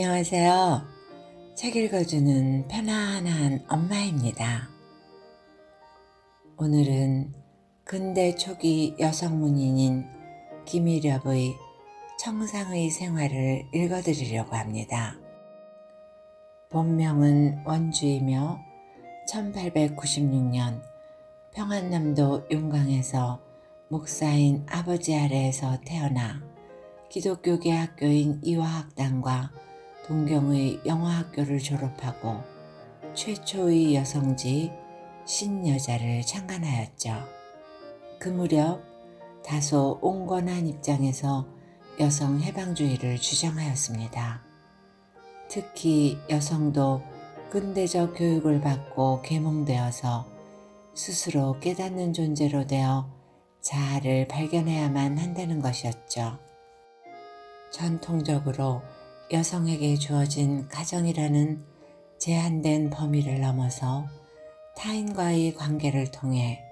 안녕하세요. 책 읽어주는 편안한 엄마입니다. 오늘은 근대 초기 여성문인인 김일엽의 청상의 생활을 읽어드리려고 합니다. 본명은 원주이며 1896년 평안남도 용강에서 목사인 아버지 아래에서 태어나 기독교계 학교인 이화학당과 동경의 영화학교를 졸업하고 최초의 여성지 신여자를 창간하였죠. 그 무렵 다소 온건한 입장에서 여성 해방주의를 주장하였습니다. 특히 여성도 근대적 교육을 받고 계몽되어서 스스로 깨닫는 존재로 되어 자아를 발견해야만 한다는 것이었죠. 전통적으로 여성에게 주어진 가정이라는 제한된 범위를 넘어서 타인과의 관계를 통해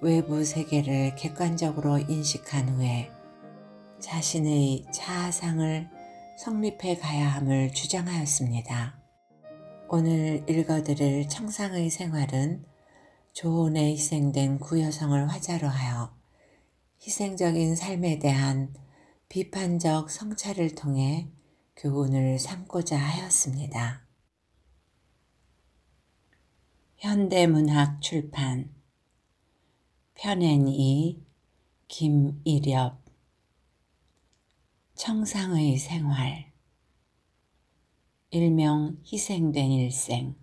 외부 세계를 객관적으로 인식한 후에 자신의 자아상을 성립해 가야 함을 주장하였습니다. 오늘 읽어드릴 청상의 생활은 조언에 희생된 구여성을 화자로 하여 희생적인 삶에 대한 비판적 성찰을 통해 교훈을 삼고자 하였습니다. 현대문학 출판 편엔 2 김일엽 청상의 생활 일명 희생된 일생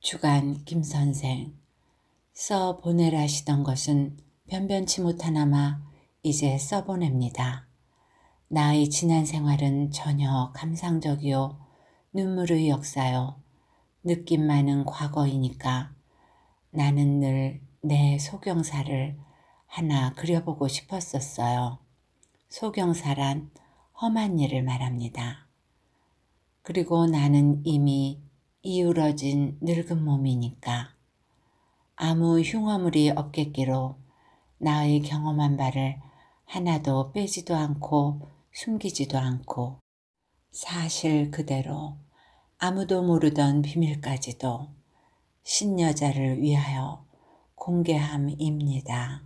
주간 김선생 써보내라 하시던 것은 변변치 못하나마 이제 써보냅니다. 나의 지난 생활은 전혀 감상적이요 눈물의 역사요 느낌 많은 과거이니까 나는 늘 내 소경사를 하나 그려보고 싶었었어요. 소경사란 험한 일을 말합니다. 그리고 나는 이미 이우러진 늙은 몸이니까 아무 흉어물이 없겠기로 나의 경험한 바를 하나도 빼지도 않고 숨기지도 않고 사실 그대로 아무도 모르던 비밀까지도 신여자를 위하여 공개함입니다.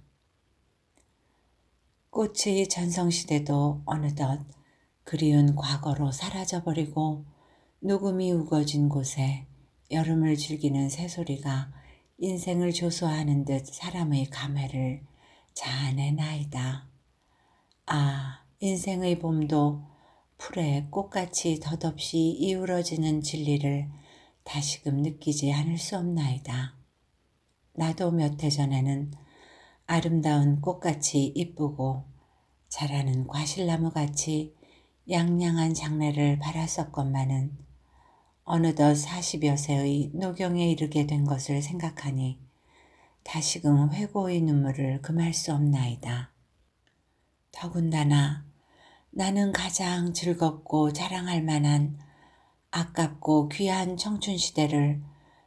꽃의 전성시대도 어느덧 그리운 과거로 사라져버리고 녹음이 우거진 곳에 여름을 즐기는 새소리가 인생을 조소하는 듯 사람의 감회를 자아내나이다. 아, 인생의 봄도 풀에 꽃같이 덧없이 이우러지는 진리를 다시금 느끼지 않을 수 없나이다. 나도 몇 해 전에는 아름다운 꽃같이 이쁘고 자라는 과실나무같이 양양한 장래를 바랐었건만은 어느덧 40여 세의 노경에 이르게 된 것을 생각하니 다시금 회고의 눈물을 금할 수 없나이다. 더군다나 나는 가장 즐겁고 자랑할 만한 아깝고 귀한 청춘 시대를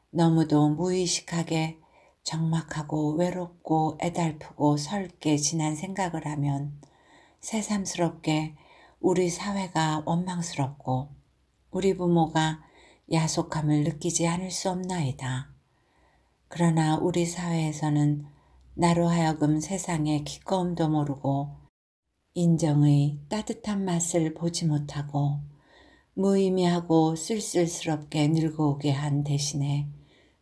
너무도 무의식하게 적막하고 외롭고 애달프고 설게 지난 생각을 하면 새삼스럽게 우리 사회가 원망스럽고 우리 부모가 야속함을 느끼지 않을 수 없나이다. 그러나 우리 사회에서는 나로 하여금 세상의 기꺼움도 모르고 인정의 따뜻한 맛을 보지 못하고 무의미하고 쓸쓸스럽게 늙어오게 한 대신에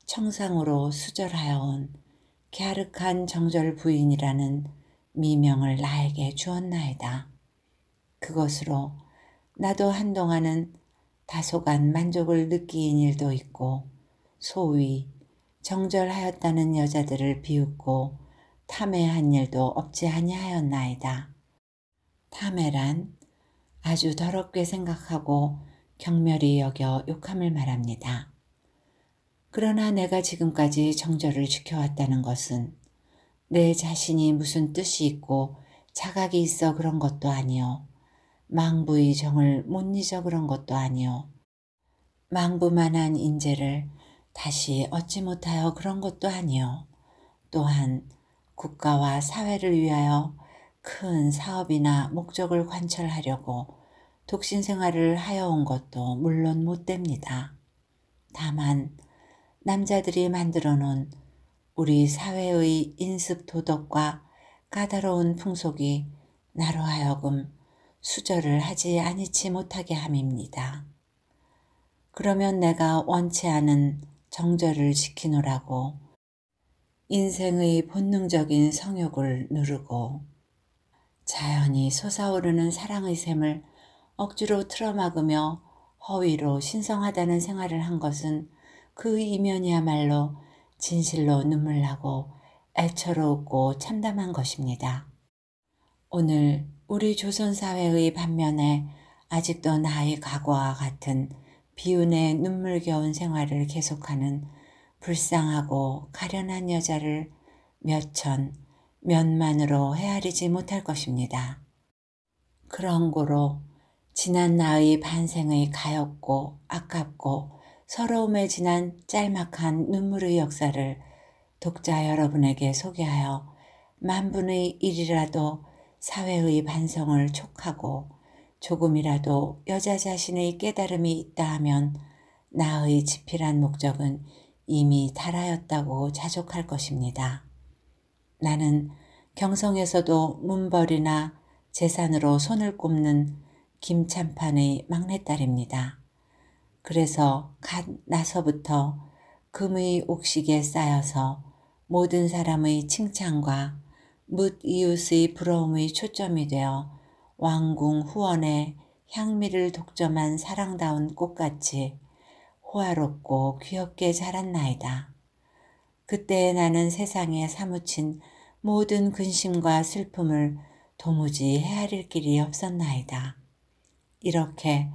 청상으로 수절하여 온 갸륵한 정절 부인이라는 미명을 나에게 주었나이다. 그것으로 나도 한동안은 다소간 만족을 느끼인 일도 있고 소위 정절하였다는 여자들을 비웃고 탐해한 일도 없지 아니하였나이다. 탐메란 아주 더럽게 생각하고 경멸히 여겨 욕함을 말합니다. 그러나 내가 지금까지 정절을 지켜왔다는 것은 내 자신이 무슨 뜻이 있고 자각이 있어 그런 것도 아니요. 망부의 정을 못 잊어 그런 것도 아니요. 망부만한 인재를 다시 얻지 못하여 그런 것도 아니요. 또한 국가와 사회를 위하여 큰 사업이나 목적을 관철하려고 독신 생활을 하여온 것도 물론 못됩니다. 다만 남자들이 만들어 놓은 우리 사회의 인습 도덕과 까다로운 풍속이 나로 하여금 수절을 하지 아니치 못하게 함입니다. 그러면 내가 원치 않은 정절을 지키노라고 인생의 본능적인 성욕을 누르고 자연히 솟아오르는 사랑의 샘을 억지로 틀어막으며 허위로 신성하다는 생활을 한 것은 그 이면이야말로 진실로 눈물나고 애처롭고 참담한 것입니다. 오늘 우리 조선사회의 반면에 아직도 나의 과거와 같은 비운의 눈물겨운 생활을 계속하는 불쌍하고 가련한 여자를 몇천 면만으로 헤아리지 못할 것입니다. 그런 고로 지난 나의 반생의 가엾고 아깝고 서러움에 지난 짤막한 눈물의 역사를 독자 여러분에게 소개하여 만분의 일이라도 사회의 반성을 촉하고 조금이라도 여자 자신의 깨달음이 있다 하면 나의 지필한 목적은 이미 달하였다고 자족할 것입니다. 나는 경성에서도 문벌이나 재산으로 손을 꼽는 김찬판의 막내딸입니다. 그래서 갓 나서부터 금의 옥식에 쌓여서 모든 사람의 칭찬과 묻 이웃의 부러움의 초점이 되어 왕궁 후원에 향미를 독점한 사랑다운 꽃같이 호화롭고 귀엽게 자랐나이다. 그때의 나는 세상에 사무친 모든 근심과 슬픔을 도무지 헤아릴 길이 없었나이다. 이렇게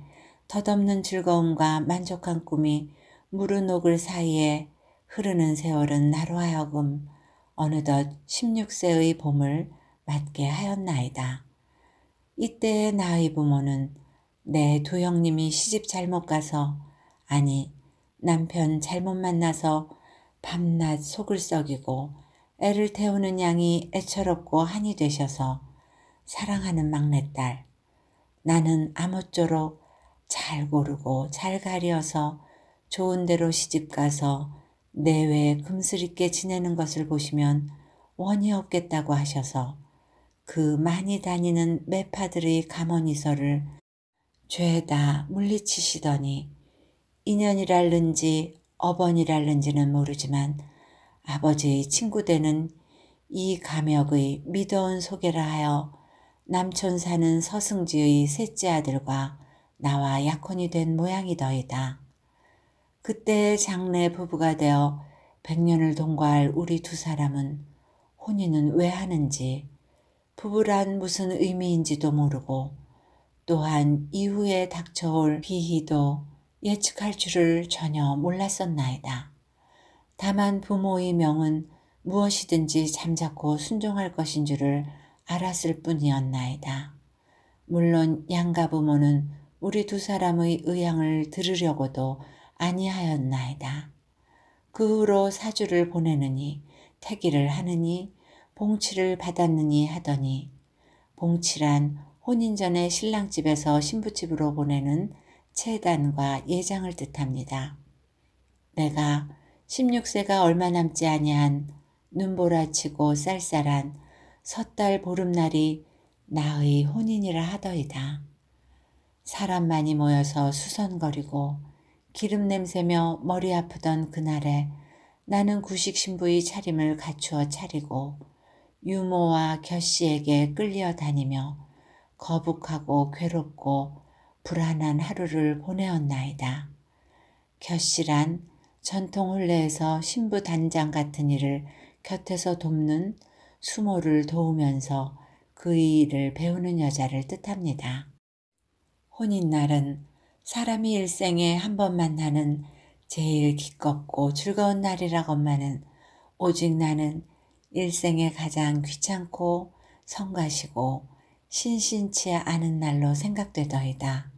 덧없는 즐거움과 만족한 꿈이 무른 옥을 사이에 흐르는 세월은 나로 하여금 어느덧 16세의 봄을 맞게 하였나이다. 이때 나의 부모는 내 두 형님이 시집 잘못 가서 아니 남편 잘못 만나서 밤낮 속을 썩이고 애를 태우는 양이 애처롭고 한이 되셔서 사랑하는 막내딸, 나는 아무쪼록 잘 고르고 잘 가려서 좋은 대로 시집가서 내외에 금슬있게 지내는 것을 보시면 원이 없겠다고 하셔서 그 많이 다니는 매파들의 감언이서를 죄다 물리치시더니 인연이랄는지 어번이랄는지는 모르지만 아버지의 친구되는 이 감역의 미더운 소개를 하여 남촌 사는 서승지의 셋째 아들과 나와 약혼이 된 모양이더이다. 그때 장래 부부가 되어 백년을 동거할 우리 두 사람은 혼인은 왜 하는지 부부란 무슨 의미인지도 모르고 또한 이후에 닥쳐올 비희도 예측할 줄을 전혀 몰랐었나이다. 다만 부모의 명은 무엇이든지 잠자코 순종할 것인 줄을 알았을 뿐이었나이다. 물론 양가 부모는 우리 두 사람의 의향을 들으려고도 아니하였나이다. 그 후로 사주를 보내느니 태기를 하느니 봉치를 받았느니 하더니 봉치란 혼인 전에 신랑집에서 신부집으로 보내는 채단과 예장을 뜻합니다. 내가 16세가 얼마 남지 아니한 눈보라치고 쌀쌀한 섣달 보름날이 나의 혼인이라 하더이다. 사람 많이 모여서 수선거리고 기름 냄새며 머리 아프던 그날에 나는 구식 신부의 차림을 갖추어 차리고 유모와 겨씨에게 끌려 다니며 거북하고 괴롭고 불안한 하루를 보내었나이다. 겨씨란 전통 혼례에서 신부 단장 같은 일을 곁에서 돕는 수모를 도우면서 그의 일을 배우는 여자를 뜻합니다. 혼인날은 사람이 일생에 한 번 만나는 제일 기껍고 즐거운 날이라건만은 오직 나는 일생에 가장 귀찮고 성가시고 신신치 않은 날로 생각되더이다.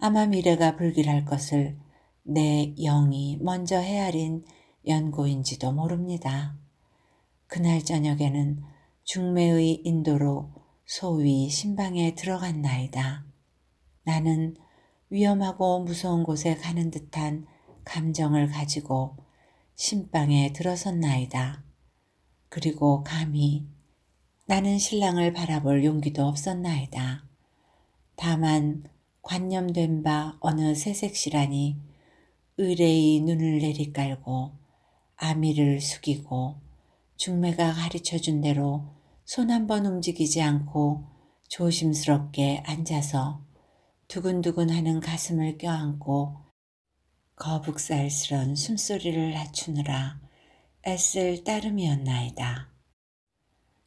아마 미래가 불길할 것을 내 영이 먼저 헤아린 연고인지도 모릅니다. 그날 저녁에는 중매의 인도로 소위 신방에 들어간 나이다. 나는 위험하고 무서운 곳에 가는 듯한 감정을 가지고 신방에 들어선나이다 그리고 감히 나는 신랑을 바라볼 용기도 없었나이다. 다만 관념된 바 어느 새색시라니 의뢰의 눈을 내리깔고 아미를 숙이고 중매가 가르쳐준 대로 손 한 번 움직이지 않고 조심스럽게 앉아서 두근두근 하는 가슴을 껴안고 거북살스런 숨소리를 낮추느라 애쓸 따름이었나이다.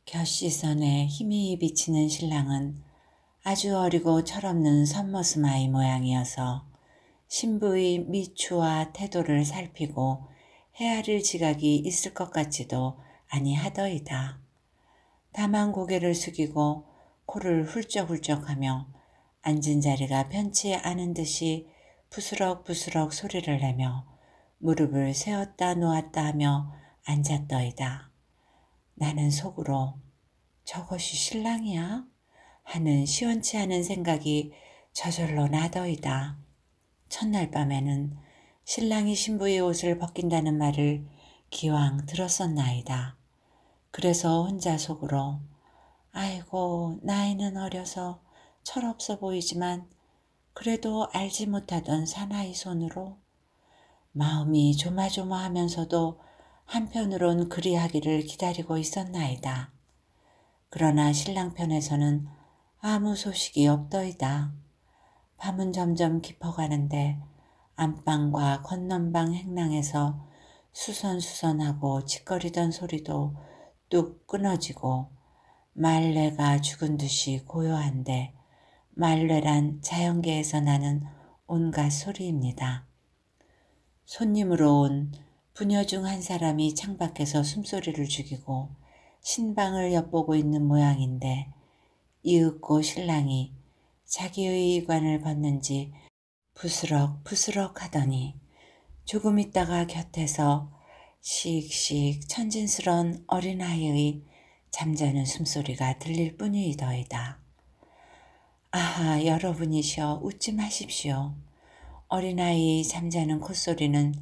곁시선에 힘이 비치는 신랑은 아주 어리고 철없는 선머슴 아이 모양이어서 신부의 미추와 태도를 살피고 헤아릴 지각이 있을 것 같지도 아니하더이다. 다만 고개를 숙이고 코를 훌쩍훌쩍하며 앉은 자리가 편치 않은 듯이 부스럭부스럭 소리를 내며 무릎을 세웠다 놓았다 하며 앉았더이다. 나는 속으로 저것이 신랑이야? 하는 시원치 않은 생각이 저절로 나더이다. 첫날 밤에는 신랑이 신부의 옷을 벗긴다는 말을 기왕 들었었나이다. 그래서 혼자 속으로 아이고 나이는 어려서 철없어 보이지만 그래도 알지 못하던 사나이 손으로 마음이 조마조마하면서도 한편으론 그리하기를 기다리고 있었나이다. 그러나 신랑 편에서는 아무 소식이 없더이다. 밤은 점점 깊어가는데 안방과 건넌방 행랑에서 수선수선하고 짓거리던 소리도 뚝 끊어지고 말레가 죽은 듯이 고요한데 말레란 자연계에서 나는 온갖 소리입니다. 손님으로 온 부녀 중 한 사람이 창밖에서 숨소리를 죽이고 신방을 엿보고 있는 모양인데 이윽고 신랑이 자기의 관을 벗는지 부스럭 부스럭 하더니 조금 있다가 곁에서 씩씩 천진스런 어린아이의 잠자는 숨소리가 들릴 뿐이더이다. 아하 여러분이시 웃지 마십시오. 어린아이 잠자는 콧소리는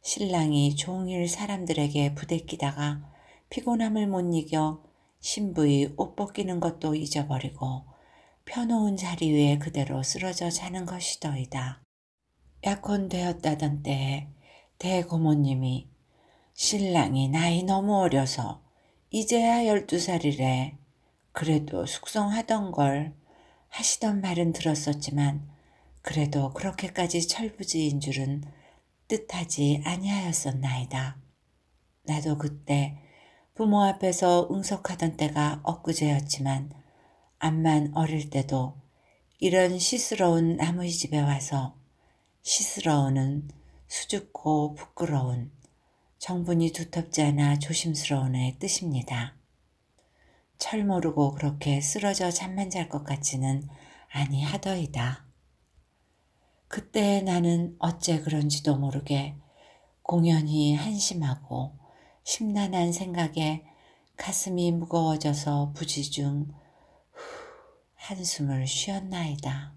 신랑이 종일 사람들에게 부대끼다가 피곤함을 못 이겨 신부의 옷 벗기는 것도 잊어버리고 펴놓은 자리 위에 그대로 쓰러져 자는 것이더이다. 약혼되었다던 때에 대고모님이 신랑이 나이 너무 어려서 이제야 열두 살이래 그래도 숙성하던 걸 하시던 말은 들었었지만 그래도 그렇게까지 철부지인 줄은 뜻하지 아니하였었나이다. 나도 그때 부모 앞에서 응석하던 때가 엊그제였지만 암만 어릴 때도 이런 시스러운 나무의 집에 와서 시스러우는 수줍고 부끄러운 정분이 두텁지 않아 조심스러운의 뜻입니다. 철 모르고 그렇게 쓰러져 잠만 잘 것 같지는 아니하더이다. 그때 나는 어째 그런지도 모르게 공연히 한심하고 심란한 생각에 가슴이 무거워져서 부지중 한숨을 쉬었나이다.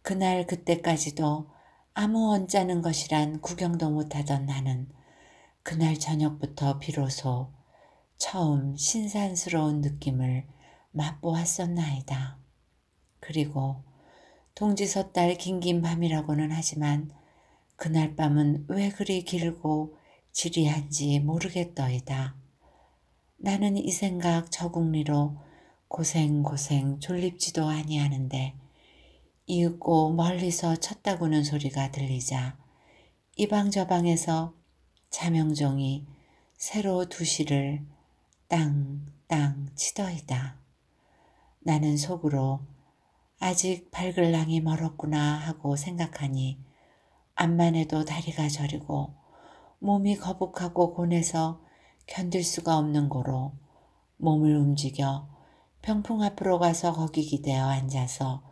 그날 그때까지도 아무 언짢은 것이란 구경도 못하던 나는 그날 저녁부터 비로소 처음 신산스러운 느낌을 맛보았었나이다. 그리고 동지섣달 긴긴 밤이라고는 하지만 그날 밤은 왜 그리 길고 지리한지 모르겠더이다. 나는 이 생각 저국리로 고생고생 졸립지도 아니하는데 이윽고 멀리서 쳤다고는 소리가 들리자 이방저방에서 자명종이 새로 두 시를 땅땅 치더이다. 나는 속으로 아직 밝을 랑이 멀었구나 하고 생각하니 암만 해도 다리가 저리고 몸이 거북하고 곤해서 견딜 수가 없는 고로 몸을 움직여 병풍 앞으로 가서 거기 기대어 앉아서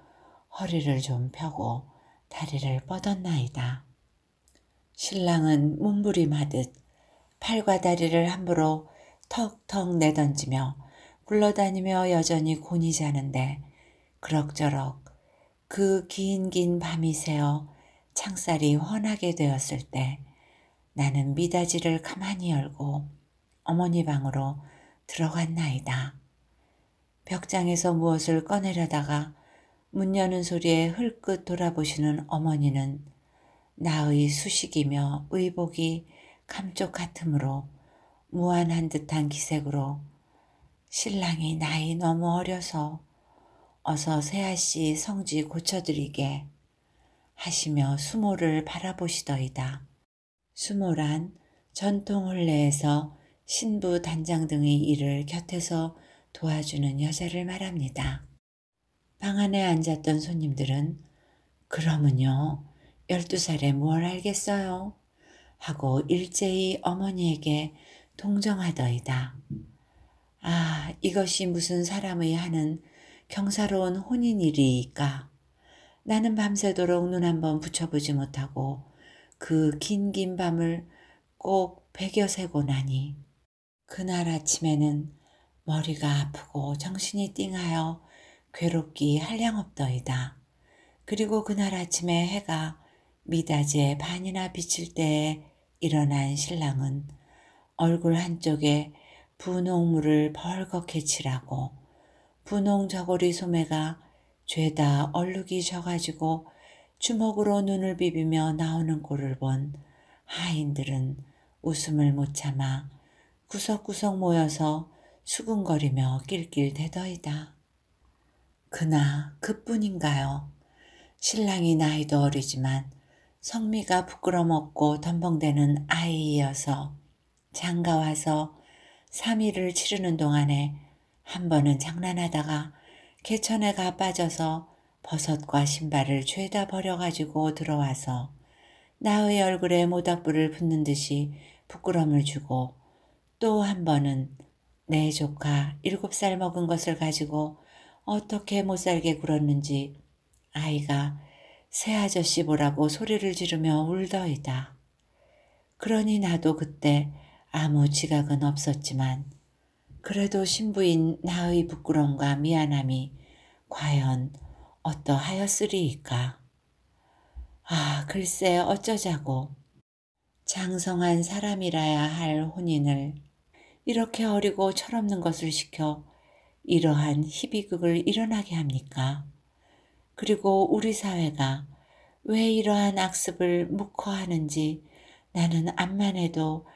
허리를 좀 펴고 다리를 뻗었나이다. 신랑은 몸부림하듯 팔과 다리를 함부로 턱턱 내던지며 굴러다니며 여전히 곤이 자는데 그럭저럭 그 긴긴 밤이 새어 창살이 훤하게 되었을 때 나는 미닫이를 가만히 열고 어머니 방으로 들어갔나이다. 벽장에서 무엇을 꺼내려다가 문 여는 소리에 흘끗 돌아보시는 어머니는 나의 수식이며 의복이 감쪽 같으므로 무한한 듯한 기색으로 신랑이 나이 너무 어려서 어서 새아씨 성지 고쳐드리게 하시며 수모를 바라보시더이다. 수모란 전통 혼례에서 신부 단장 등의 일을 곁에서 도와주는 여자를 말합니다. 방 안에 앉았던 손님들은 그러면요, 12살에 뭘 알겠어요? 하고 일제히 어머니에게 동정하더이다. 아, 이것이 무슨 사람의 하는 경사로운 혼인일이까 나는 밤새도록 눈 한번 붙여보지 못하고 그 긴긴 밤을 꼭 베겨 새고 나니. 그날 아침에는 머리가 아프고 정신이 띵하여 괴롭기 한량없더이다. 그리고 그날 아침에 해가 미다지에 반이나 비칠 때에 일어난 신랑은 얼굴 한쪽에 분홍물을 벌겋게 칠하고 분홍 저고리 소매가 죄다 얼룩이 져가지고 주먹으로 눈을 비비며 나오는 꼴을 본 하인들은 웃음을 못 참아 구석구석 모여서 수군거리며 낄낄 대더이다. 그나 그뿐인가요. 신랑이 나이도 어리지만 성미가 부끄럼없고 덤벙대는 아이이어서 장가와서 3일을 치르는 동안에 한 번은 장난하다가 개천에 가 빠져서 버섯과 신발을 죄다 버려가지고 들어와서 나의 얼굴에 모닥불을 붙는 듯이 부끄럼을 주고 또 한 번은 내 네, 조카 일곱 살 먹은 것을 가지고 어떻게 못 살게 굴었는지 아이가 새 아저씨 보라고 소리를 지르며 울더이다. 그러니 나도 그때 아무 지각은 없었지만 그래도 신부인 나의 부끄러움과 미안함이 과연 어떠하였으리이까. 아 글쎄 어쩌자고 장성한 사람이라야 할 혼인을 이렇게 어리고 철없는 것을 시켜 이러한 희비극을 일어나게 합니까? 그리고 우리 사회가 왜 이러한 악습을 묵허하는지 나는 암만 해도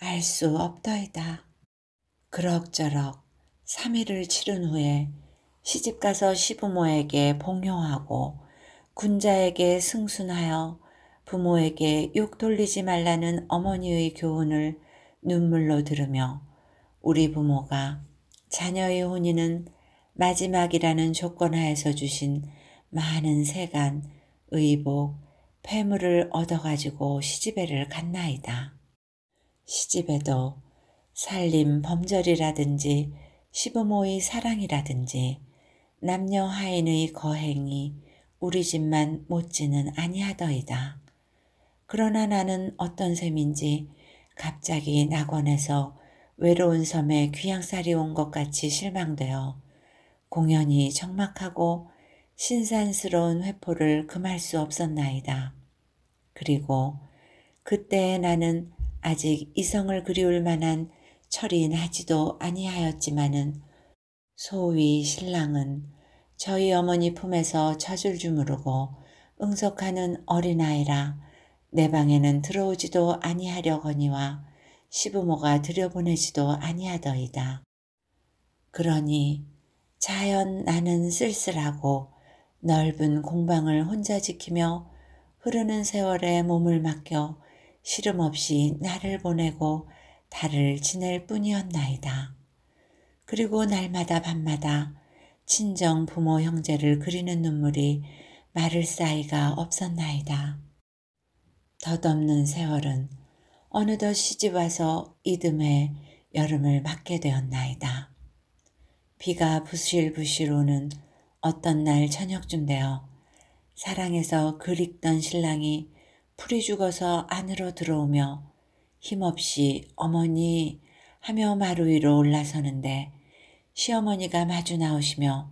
알 수 없더이다. 그럭저럭 3일을 치른 후에 시집가서 시부모에게 봉요하고 군자에게 승순하여 부모에게 욕 돌리지 말라는 어머니의 교훈을 눈물로 들으며 우리 부모가 자녀의 혼인은 마지막이라는 조건 하에서 주신 많은 세간, 의복, 폐물을 얻어가지고 시집애를 갔나이다. 시집에도 살림 범절이라든지 시부모의 사랑이라든지 남녀 하인의 거행이 우리 집만 못지는 아니하더이다. 그러나 나는 어떤 셈인지 갑자기 낙원에서 외로운 섬에 귀양살이 온 것 같이 실망되어 공연이 적막하고 신산스러운 회포를 금할 수 없었나이다. 그리고 그때 나는 아직 이성을 그리울 만한 철이 나지도 아니하였지만은 소위 신랑은 저희 어머니 품에서 젖을 주무르고 응석하는 어린아이라 내 방에는 들어오지도 아니하려거니와 시부모가 들여보내지도 아니하더이다. 그러니 자연 나는 쓸쓸하고 넓은 공방을 혼자 지키며 흐르는 세월에 몸을 맡겨 시름 없이 나를 보내고 달을 지낼 뿐이었나이다. 그리고 날마다 밤마다 친정 부모 형제를 그리는 눈물이 마를 사이가 없었나이다. 덧없는 세월은 어느덧 시집와서 이듬해 여름을 맞게 되었나이다. 비가 부실부실 오는 어떤 날 저녁쯤 되어 사랑에서 그립던 신랑이 풀이 죽어서 안으로 들어오며 힘없이 어머니 하며 마루 위로 올라서는데 시어머니가 마주 나오시며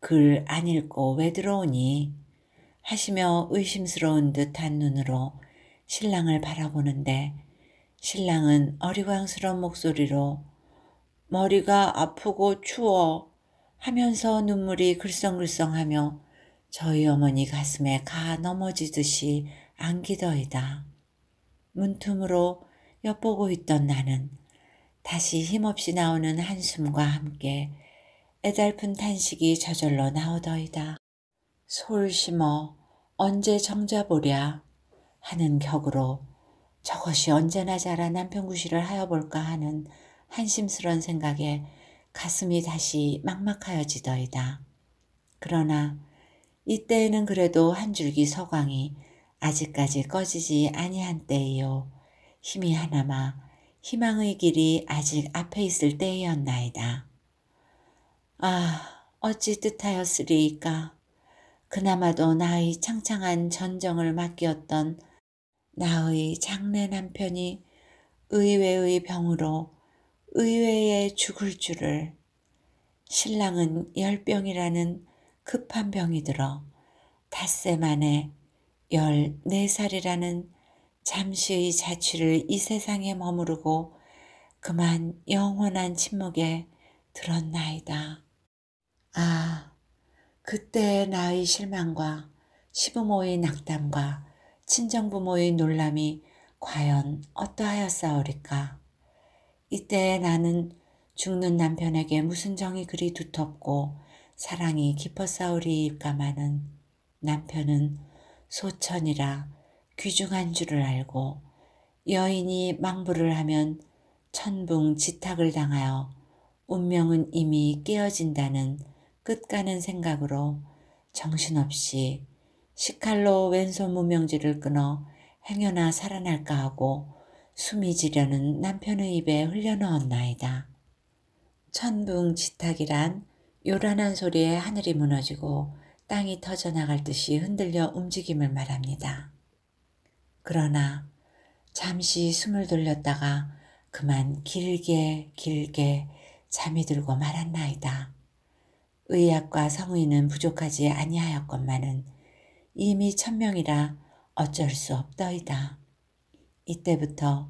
글 안 읽고 왜 들어오니 하시며 의심스러운 듯한 눈으로 신랑을 바라보는데 신랑은 어리광스러운 목소리로 머리가 아프고 추워 하면서 눈물이 글썽글썽하며 저희 어머니 가슴에 가 넘어지듯이 안기더이다. 문틈으로 엿보고 있던 나는 다시 힘없이 나오는 한숨과 함께 애달픈 탄식이 저절로 나오더이다. 솔 심어 언제 정자 보랴. 하는 격으로 저것이 언제나 자라 남편구실을 하여볼까 하는 한심스런 생각에 가슴이 다시 막막하여지더이다. 그러나 이때에는 그래도 한 줄기 서광이 아직까지 꺼지지 아니한 때이요. 힘이 하나마 희망의 길이 아직 앞에 있을 때이었나이다. 아 어찌 뜻하였으리이까. 그나마도 나의 창창한 전정을 맡기었던 나의 장래 남편이 의외의 병으로 의외에 죽을 줄을 신랑은 열병이라는 급한 병이 들어 닷새 만에 열네 살이라는 잠시의 자취를 이 세상에 머무르고 그만 영원한 침묵에 들었나이다. 아, 그때 나의 실망과 시부모의 낙담과 친정부모의 놀람이 과연 어떠하였사오리까? 이때 나는 죽는 남편에게 무슨 정이 그리 두텁고 사랑이 깊었사오리까마는 남편은 소천이라 귀중한 줄을 알고 여인이 망부를 하면 천붕 지탁을 당하여 운명은 이미 깨어진다는 끝가는 생각으로 정신없이 시칼로 왼손 무명지를 끊어 행여나 살아날까 하고 숨이 지려는 남편의 입에 흘려넣었나이다. 천둥 지탁이란 요란한 소리에 하늘이 무너지고 땅이 터져나갈 듯이 흔들려 움직임을 말합니다. 그러나 잠시 숨을 돌렸다가 그만 길게 길게 잠이 들고 말았나이다. 의학과 성의는 부족하지 아니하였건만은 이미 천명이라 어쩔 수 없더이다. 이때부터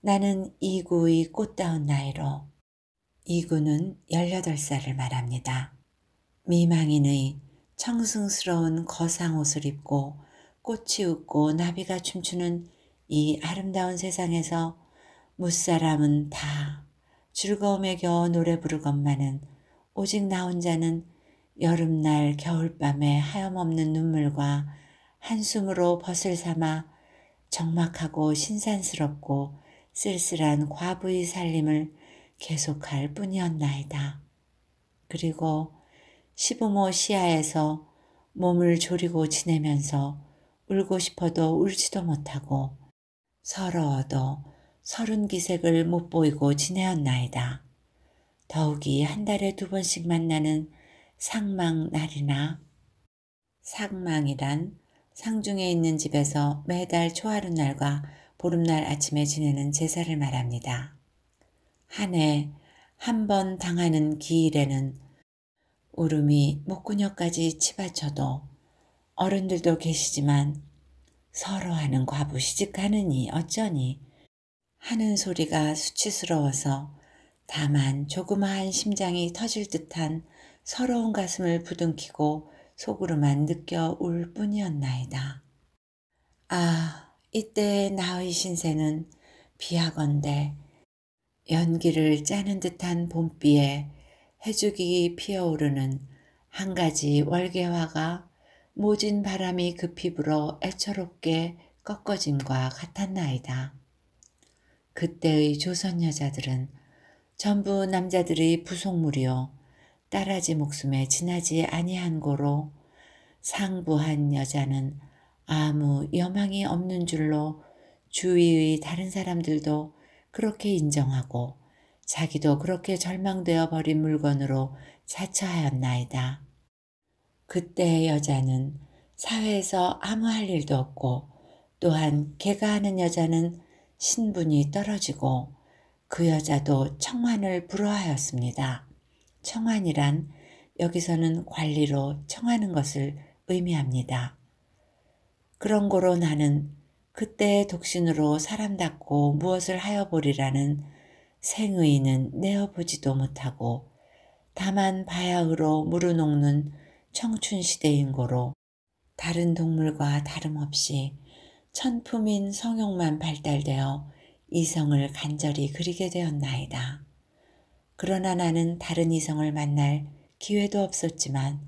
나는 이구의 꽃다운 나이로 이구는 18살을 말합니다. 미망인의 청승스러운 거상옷을 입고 꽃이 웃고 나비가 춤추는 이 아름다운 세상에서 무사람은 다 즐거움에 겨 노래 부르건만은 오직 나 혼자는 여름날 겨울밤에 하염없는 눈물과 한숨으로 벗을 삼아 적막하고 신산스럽고 쓸쓸한 과부의 살림을 계속할 뿐이었나이다. 그리고 시부모 시야에서 몸을 졸이고 지내면서 울고 싶어도 울지도 못하고 서러워도 서른 기색을 못 보이고 지내었나이다. 더욱이 한 달에 두 번씩 만나는 상망날이나 상망이란 상중에 있는 집에서 매달 초하루날과 보름날 아침에 지내는 제사를 말합니다. 한해한 번 당하는 기일에는 울음이 목구녕까지 치받쳐도 어른들도 계시지만 서로하는 과부 시집가느니 어쩌니 하는 소리가 수치스러워서 다만 조그마한 심장이 터질 듯한 서러운 가슴을 부둥키고 속으로만 느껴 울 뿐이었나이다. 아, 이때 나의 신세는 비하건대 연기를 짜는 듯한 봄비에 해죽이 피어오르는 한 가지 월계화가 모진 바람이 급히 불어 애처롭게 꺾어짐과 같았나이다. 그때의 조선 여자들은 전부 남자들의 부속물이요. 딸아지 목숨에 지나지 아니한 고로 상부한 여자는 아무 여망이 없는 줄로 주위의 다른 사람들도 그렇게 인정하고 자기도 그렇게 절망되어 버린 물건으로 자처하였나이다. 그때 여자는 사회에서 아무 할 일도 없고 또한 개가 하는 여자는 신분이 떨어지고 그 여자도 청만을 불허하였습니다. 청안이란 여기서는 관리로 청하는 것을 의미합니다. 그런 고로 나는 그때 독신으로 사람답고 무엇을 하여 보리라는 생의는 내어보지도 못하고 다만 바야흐로 무르녹는 청춘 시대인 고로 다른 동물과 다름없이 천품인 성욕만 발달되어 이성을 간절히 그리게 되었나이다. 그러나 나는 다른 이성을 만날 기회도 없었지만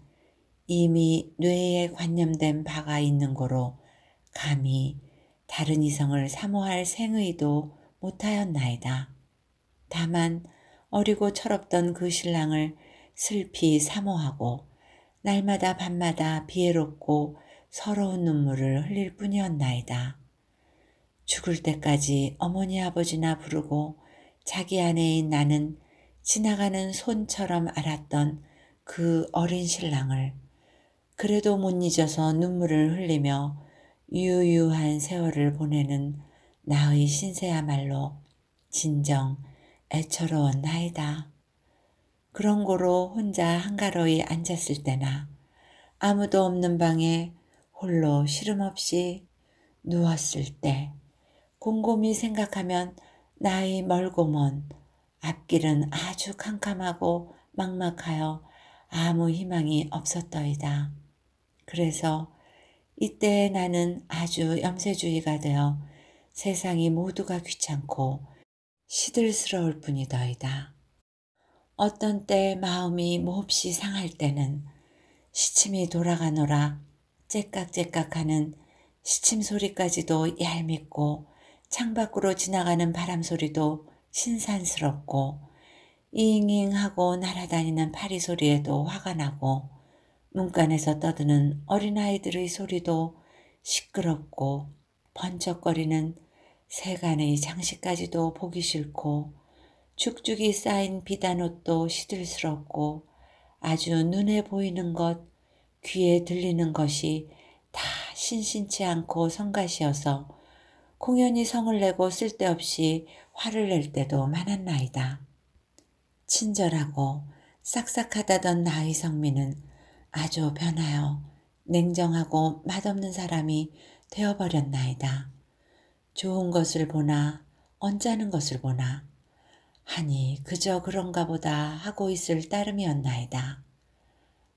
이미 뇌에 관념된 바가 있는 거로 감히 다른 이성을 사모할 생의도 못하였나이다. 다만 어리고 철없던 그 신랑을 슬피 사모하고 날마다 밤마다 비애롭고 서러운 눈물을 흘릴 뿐이었나이다. 죽을 때까지 어머니 아버지나 부르고 자기 아내인 나는 지나가는 손처럼 알았던 그 어린 신랑을 그래도 못 잊어서 눈물을 흘리며 유유한 세월을 보내는 나의 신세야말로 진정 애처로운 나이다. 그런 고로 혼자 한가로이 앉았을 때나 아무도 없는 방에 홀로 시름없이 누웠을 때 곰곰이 생각하면 나의 멀고 먼 앞길은 아주 캄캄하고 막막하여 아무 희망이 없었더이다. 그래서 이때 나는 아주 염세주의가 되어 세상이 모두가 귀찮고 시들스러울 뿐이더이다. 어떤 때 마음이 몹시 상할 때는 시침이 돌아가노라 째깍째깍하는 시침 소리까지도 얄밉고 창밖으로 지나가는 바람 소리도 신산스럽고 잉잉하고 날아다니는 파리 소리에도 화가 나고 문간에서 떠드는 어린아이들의 소리도 시끄럽고 번쩍거리는 세간의 장식까지도 보기 싫고 축축이 쌓인 비단옷도 시들스럽고 아주 눈에 보이는 것, 귀에 들리는 것이 다 신신치 않고 성가시어서 공연히 성을 내고 쓸데없이 화를 낼 때도 많았나이다. 친절하고 싹싹하다던 나의 성민은 아주 변하여 냉정하고 맛없는 사람이 되어버렸나이다. 좋은 것을 보나 언짢은 것을 보나 하니 그저 그런가 보다 하고 있을 따름이었나이다.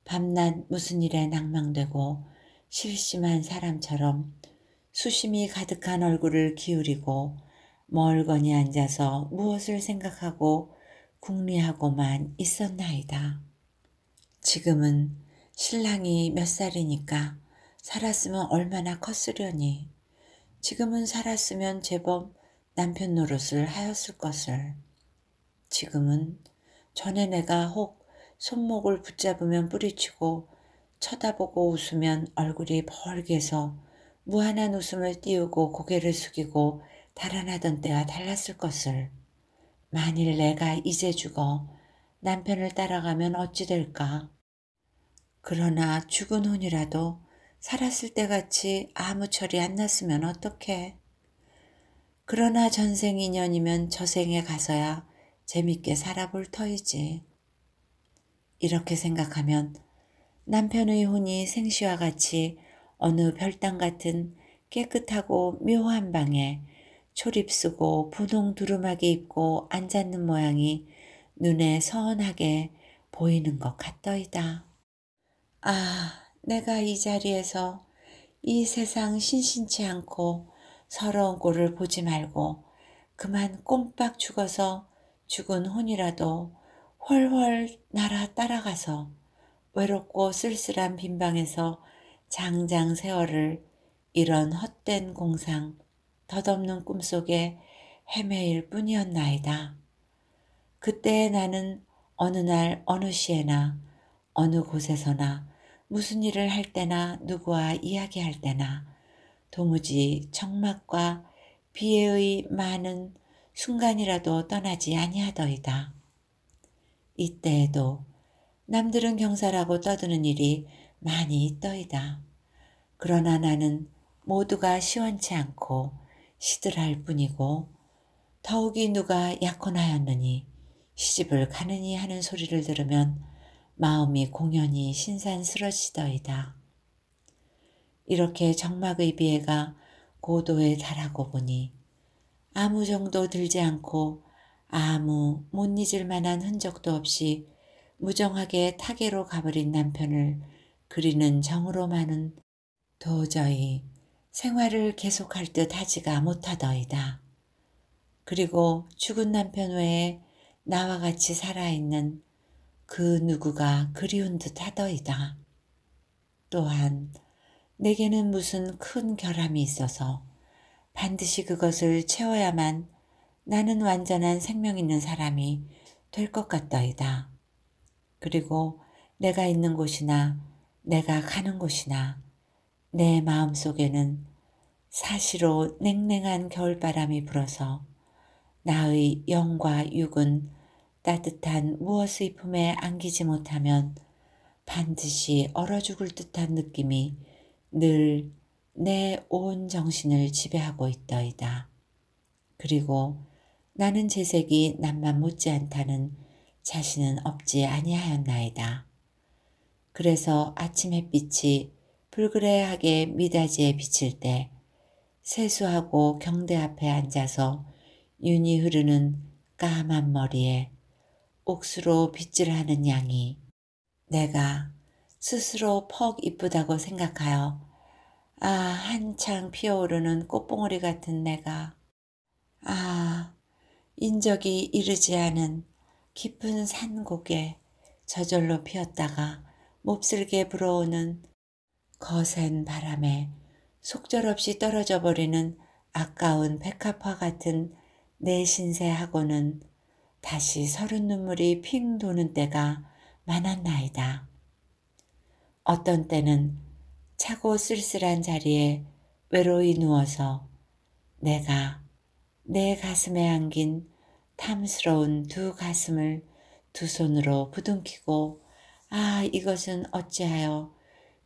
밤낮 무슨 일에 낭망되고 실심한 사람처럼 수심이 가득한 얼굴을 기울이고 멀거니 앉아서 무엇을 생각하고 궁리하고만 있었나이다. 지금은 신랑이 몇 살이니까 살았으면 얼마나 컸으려니 지금은 살았으면 제법 남편 노릇을 하였을 것을 지금은 전에 내가 혹 손목을 붙잡으면 뿌리치고 쳐다보고 웃으면 얼굴이 벌게서 무한한 웃음을 띄우고 고개를 숙이고 달아나던 때와 달랐을 것을. 만일 내가 이제 죽어 남편을 따라가면 어찌 될까? 그러나 죽은 혼이라도 살았을 때 같이 아무 철이 안 났으면 어떡해? 그러나 전생 인연이면 저생에 가서야 재밌게 살아볼 터이지. 이렇게 생각하면 남편의 혼이 생시와 같이 어느 별당 같은 깨끗하고 묘한 방에 초립 쓰고 분홍 두루마기 입고 앉았는 모양이 눈에 선하게 보이는 것 같더이다. 아, 내가 이 자리에서 이 세상 신신치 않고 서러운 꼴을 보지 말고 그만 꼼빡 죽어서 죽은 혼이라도 훨훨 날아 따라가서 외롭고 쓸쓸한 빈방에서 장장 세월을 이런 헛된 공상 덧없는 꿈속에 헤매일 뿐이었나이다. 그때 나는 어느 날 어느 시에나 어느 곳에서나 무슨 일을 할 때나 누구와 이야기할 때나 도무지 정막과 비애의 많은 순간이라도 떠나지 아니하더이다. 이때에도 남들은 경사라고 떠드는 일이 많이 있더이다. 그러나 나는 모두가 시원치 않고 시들할 뿐이고 더욱이 누가 약혼하였느니 시집을 가느니 하는 소리를 들으면 마음이 공연히 신산스러지더이다. 이렇게 정막의 비애가 고도에 달하고 보니 아무 정도 들지 않고 아무 못 잊을 만한 흔적도 없이 무정하게 타계로 가버린 남편을 그리는 정으로만은 도저히 생활을 계속할 듯 하지가 못하더이다. 그리고 죽은 남편 외에 나와 같이 살아있는 그 누구가 그리운 듯 하더이다. 또한 내게는 무슨 큰 결함이 있어서 반드시 그것을 채워야만 나는 완전한 생명 있는 사람이 될 것 같더이다. 그리고 내가 있는 곳이나 내가 가는 곳이나 내 마음 속에는 사시로 냉랭한 겨울바람이 불어서 나의 영과 육은 따뜻한 무엇의 품에 안기지 못하면 반드시 얼어 죽을 듯한 느낌이 늘 내 온 정신을 지배하고 있더이다. 그리고 나는 재색이 남만 못지않다는 자신은 없지 아니하였나이다. 그래서 아침 햇빛이 불그레하게 미닫이에 비칠 때 세수하고 경대 앞에 앉아서 윤이 흐르는 까만 머리에 옥수로 빗질하는 양이 내가 스스로 퍽 이쁘다고 생각하여 아 한창 피어오르는 꽃봉오리 같은 내가 아 인적이 이르지 않은 깊은 산곡에 저절로 피었다가 몹쓸게 불어오는 거센 바람에 속절없이 떨어져 버리는 아까운 백합화 같은 내 신세하고는 다시 서른 눈물이 핑 도는 때가 많았나이다. 어떤 때는 차고 쓸쓸한 자리에 외로이 누워서 내가 내 가슴에 안긴 탐스러운 두 가슴을 두 손으로 부둥키고 아 이것은 어찌하여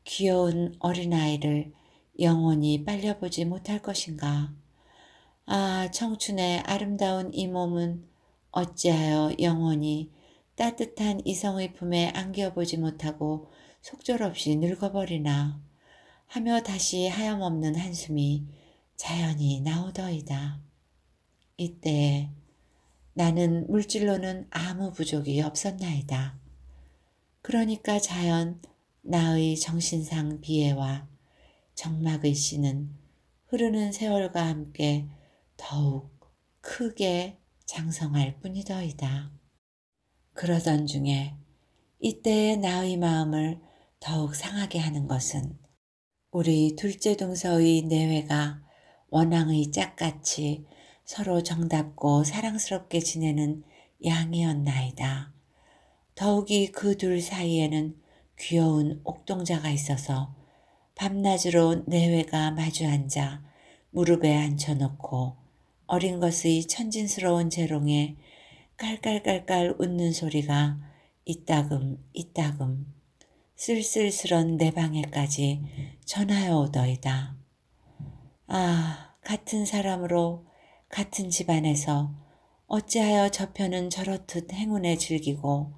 귀여운 어린아이를 영원히 빨려보지 못할 것인가. 아 청춘의 아름다운 이 몸은 어찌하여 영원히 따뜻한 이성의 품에 안겨보지 못하고 속절없이 늙어버리나 하며 다시 하염없는 한숨이 자연히 나오더이다. 이때 나는 물질로는 아무 부족이 없었나이다. 그러니까 자연 나의 정신상 비애와 정막의 씨는 흐르는 세월과 함께 더욱 크게 장성할 뿐이더이다. 그러던 중에 이때의 나의 마음을 더욱 상하게 하는 것은 우리 둘째 동서의 내외가 원앙의 짝같이 서로 정답고 사랑스럽게 지내는 양이었나이다. 더욱이 그 둘 사이에는 귀여운 옥동자가 있어서 밤낮으로 내외가 마주 앉아 무릎에 앉혀놓고 어린 것의 천진스러운 재롱에 깔깔깔깔 웃는 소리가 이따금 이따금 쓸쓸스런 내 방에까지 전하여 오더이다. 아 같은 사람으로 같은 집안에서 어찌하여 저편은 저렇듯 행운에 즐기고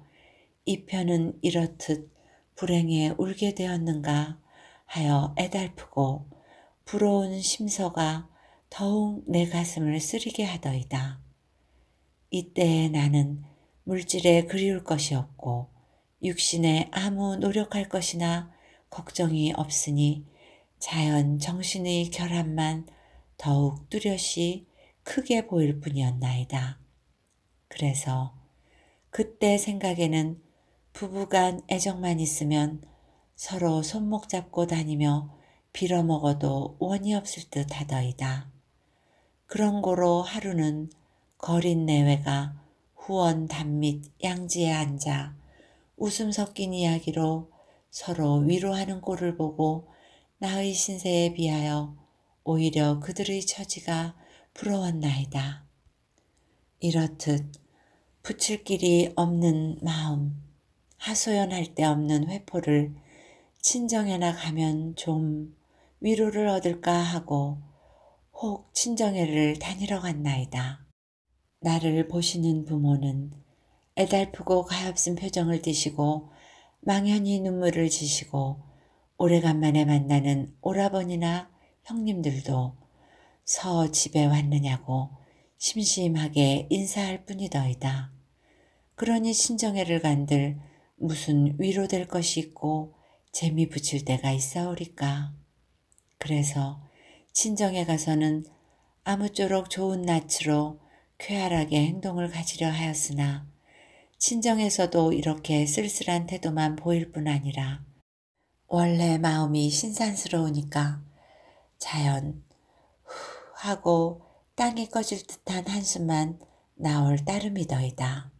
이편은 이렇듯 불행에 울게 되었는가 하여 애달프고 부러운 심서가 더욱 내 가슴을 쓰리게 하더이다. 이때 나는 물질에 그리울 것이 없고 육신에 아무 노력할 것이나 걱정이 없으니 자연 정신의 결함만 더욱 뚜렷이 크게 보일 뿐이었나이다. 그래서 그때 생각에는 부부간 애정만 있으면 서로 손목 잡고 다니며 빌어먹어도 원이 없을 듯 하더이다. 그런 고로 하루는 거린 내외가 후원 단밑 양지에 앉아 웃음 섞인 이야기로 서로 위로하는 꼴을 보고 나의 신세에 비하여 오히려 그들의 처지가 부러웠나이다. 이렇듯 붙일 길이 없는 마음, 하소연할 데 없는 회포를 친정에나 가면 좀 위로를 얻을까 하고 혹 친정에를 다니러 갔나이다. 나를 보시는 부모는 애달프고 가엾은 표정을 띠시고 망연히 눈물을 지시고 오래간만에 만나는 오라버니나 형님들도 서 집에 왔느냐고 심심하게 인사할 뿐이더이다. 그러니 친정에를 간들 무슨 위로될 것이 있고 재미 붙일 때가 있사오리까. 그래서 친정에 가서는 아무쪼록 좋은 낯으로 쾌활하게 행동을 가지려 하였으나 친정에서도 이렇게 쓸쓸한 태도만 보일 뿐 아니라 원래 마음이 신산스러우니까 자연 후 하고 땅이 꺼질 듯한 한숨만 나올 따름이더이다.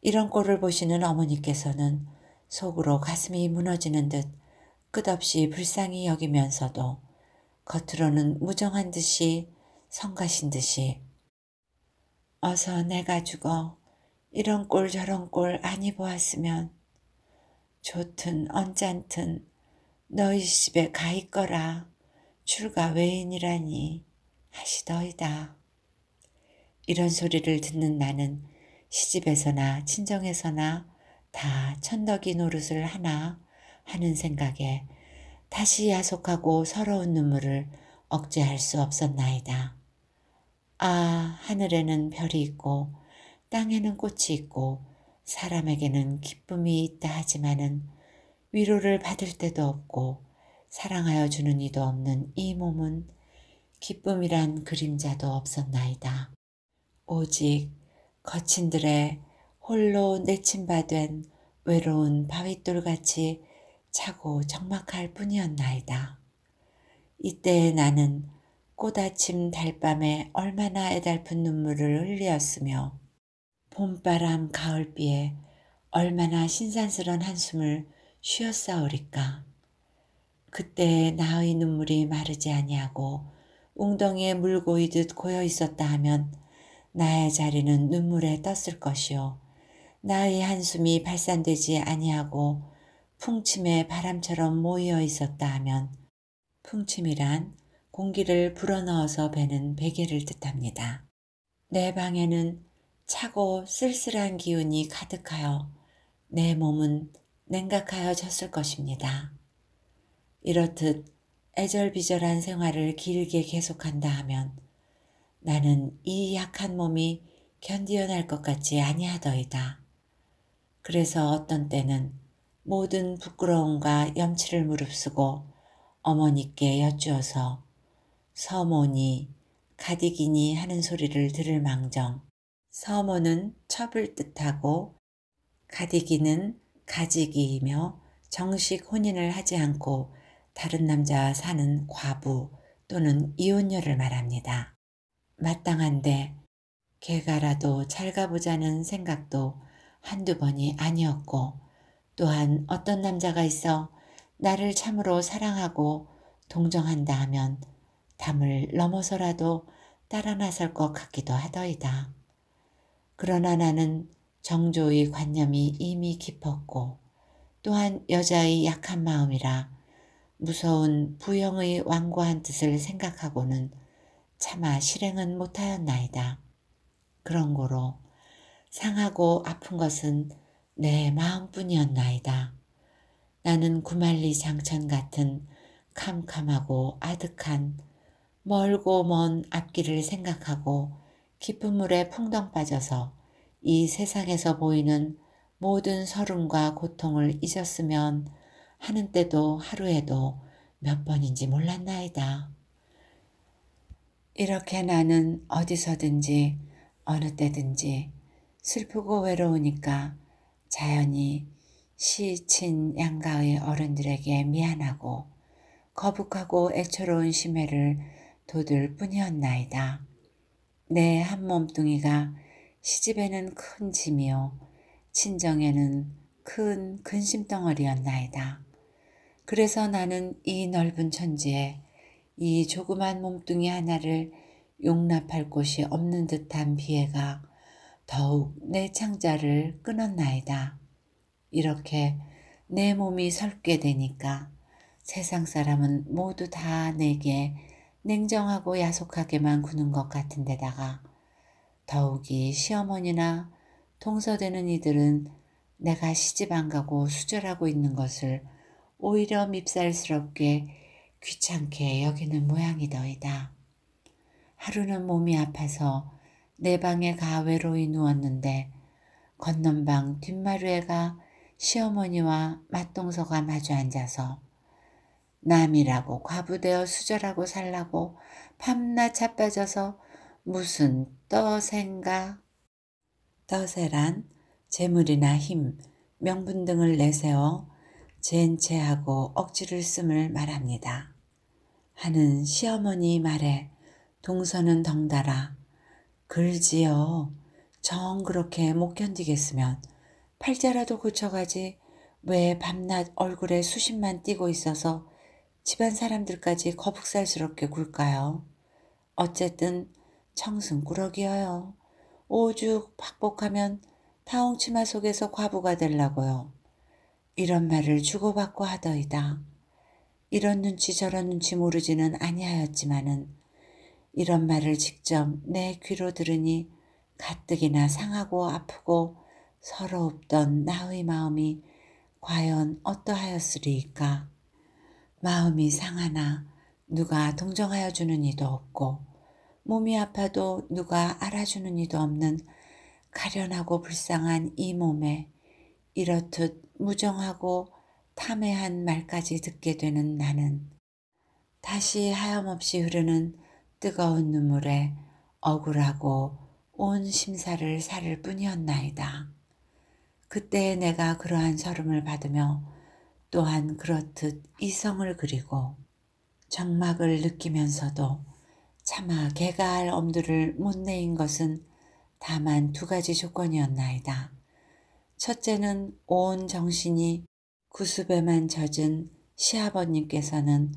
이런 꼴을 보시는 어머니께서는 속으로 가슴이 무너지는 듯 끝없이 불쌍히 여기면서도 겉으로는 무정한 듯이 성가신 듯이 어서 내가 죽어 이런 꼴 저런 꼴 아니 보았으면 좋든 언짢든 너희 집에 가 있거라 출가 외인이라니 하시더이다. 이런 소리를 듣는 나는 시집에서나 친정에서나 다 천덕이 노릇을 하나 하는 생각에 다시 야속하고 서러운 눈물을 억제할 수 없었나이다. 아 하늘에는 별이 있고 땅에는 꽃이 있고 사람에게는 기쁨이 있다 하지만은 위로를 받을 때도 없고 사랑하여 주는 이도 없는 이 몸은 기쁨이란 그림자도 없었나이다. 오직 거친들의 홀로 내친바 된 외로운 바윗돌같이 차고 적막할 뿐이었나이다. 이때 나는 꽃아침 달밤에 얼마나 애달픈 눈물을 흘리었으며 봄바람 가을비에 얼마나 신산스런 한숨을 쉬었사오리까. 그때 나의 눈물이 마르지 아니하고 웅덩이에 물 고이듯 고여 있었다 하면 나의 자리는 눈물에 떴을 것이오 나의 한숨이 발산되지 아니하고 풍침의 바람처럼 모여 있었다 하면 풍침이란 공기를 불어넣어서 베는 베개를 뜻합니다. 내 방에는 차고 쓸쓸한 기운이 가득하여 내 몸은 냉각하여 졌을 것입니다. 이렇듯 애절비절한 생활을 길게 계속한다 하면 나는 이 약한 몸이 견디어날 것 같지 아니하더이다. 그래서 어떤 때는 모든 부끄러움과 염치를 무릅쓰고 어머니께 여쭈어서 서모니 가디기니 하는 소리를 들을 망정 서모는 첩을 뜻하고 가디기는 가지기이며 정식 혼인을 하지 않고 다른 남자와 사는 과부 또는 이혼녀를 말합니다. 마땅한데 개가라도 잘 가보자는 생각도 한두 번이 아니었고 또한 어떤 남자가 있어 나를 참으로 사랑하고 동정한다 하면 담을 넘어서라도 따라 나설 것 같기도 하더이다. 그러나 나는 정조의 관념이 이미 깊었고 또한 여자의 약한 마음이라 무서운 부영의 완고한 뜻을 생각하고는 차마 실행은 못하였나이다. 그런 고로 상하고 아픈 것은 내 마음뿐이었나이다. 나는 구말리 장천 같은 캄캄하고 아득한 멀고 먼 앞길을 생각하고 깊은 물에 풍덩 빠져서 이 세상에서 보이는 모든 서름과 고통을 잊었으면 하는 때도 하루에도 몇 번인지 몰랐나이다. 이렇게 나는 어디서든지 어느 때든지 슬프고 외로우니까 자연히 시친 양가의 어른들에게 미안하고 거북하고 애처로운 심해를 돋을 뿐이었나이다. 내 한 몸뚱이가 시집에는 큰 짐이요 친정에는 큰 근심덩어리였나이다. 그래서 나는 이 넓은 천지에 이 조그만 몸뚱이 하나를 용납할 곳이 없는 듯한 비애가 더욱 내 창자를 끊었나이다. 이렇게 내 몸이 설게 되니까 세상 사람은 모두 다 내게 냉정하고 야속하게만 구는 것 같은 데다가 더욱이 시어머니나 동서되는 이들은 내가 시집 안 가고 수절하고 있는 것을 오히려 밉살스럽게 귀찮게 여기는 모양이더이다. 하루는 몸이 아파서 내 방에 가 외로이 누웠는데 건넌방 뒷마루에 가 시어머니와 맏동서가 마주 앉아서 남이라고 과부되어 수절하고 살라고 밤낮 자빠져서 무슨 떠생가 떠세란 재물이나 힘, 명분 등을 내세워 젠체하고 억지를 씀을 말합니다. 하는 시어머니 말에 동서는 덩달아 글지요정 그렇게 못 견디겠으면 팔자라도 고쳐가지 왜 밤낮 얼굴에 수십만 띄고 있어서 집안 사람들까지 거북살스럽게 굴까요? 어쨌든 청승꾸러기여요. 오죽 박복하면 타옹치마 속에서 과부가 될라고요. 이런 말을 주고받고 하더이다. 이런 눈치 저런 눈치 모르지는 아니하였지만은 이런 말을 직접 내 귀로 들으니 가뜩이나 상하고 아프고 서러웠던 나의 마음이 과연 어떠하였으리까? 마음이 상하나 누가 동정하여 주는 이도 없고 몸이 아파도 누가 알아주는 이도 없는 가련하고 불쌍한 이 몸에 이렇듯 무정하고 탐해한 말까지 듣게 되는 나는 다시 하염없이 흐르는 뜨거운 눈물에 억울하고 온 심사를 살을 뿐이었나이다. 그때 내가 그러한 설움을 받으며 또한 그렇듯 이성을 그리고 정막을 느끼면서도 차마 개가 할 엄두를 못 내인 것은 다만 두 가지 조건이었나이다. 첫째는 온 정신이 구습에만 젖은 시아버님께서는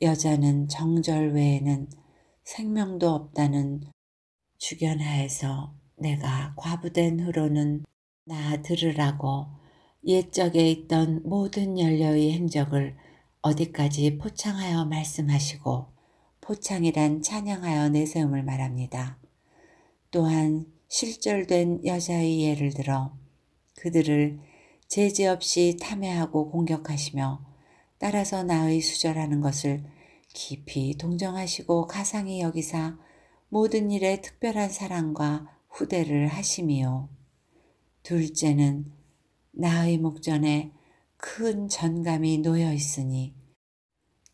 여자는 정절 외에는 생명도 없다는 주견하에서 내가 과부된 후로는 나 들으라고 옛적에 있던 모든 연료의 행적을 어디까지 포창하여 말씀하시고 포창이란 찬양하여 내세움을 말합니다. 또한 실절된 여자의 예를 들어 그들을 제지 없이 탐해하고 공격하시며 따라서 나의 수절하는 것을 깊이 동정하시고 가상히 여기사 모든 일에 특별한 사랑과 후대를 하심이요. 둘째는 나의 목전에 큰 전감이 놓여 있으니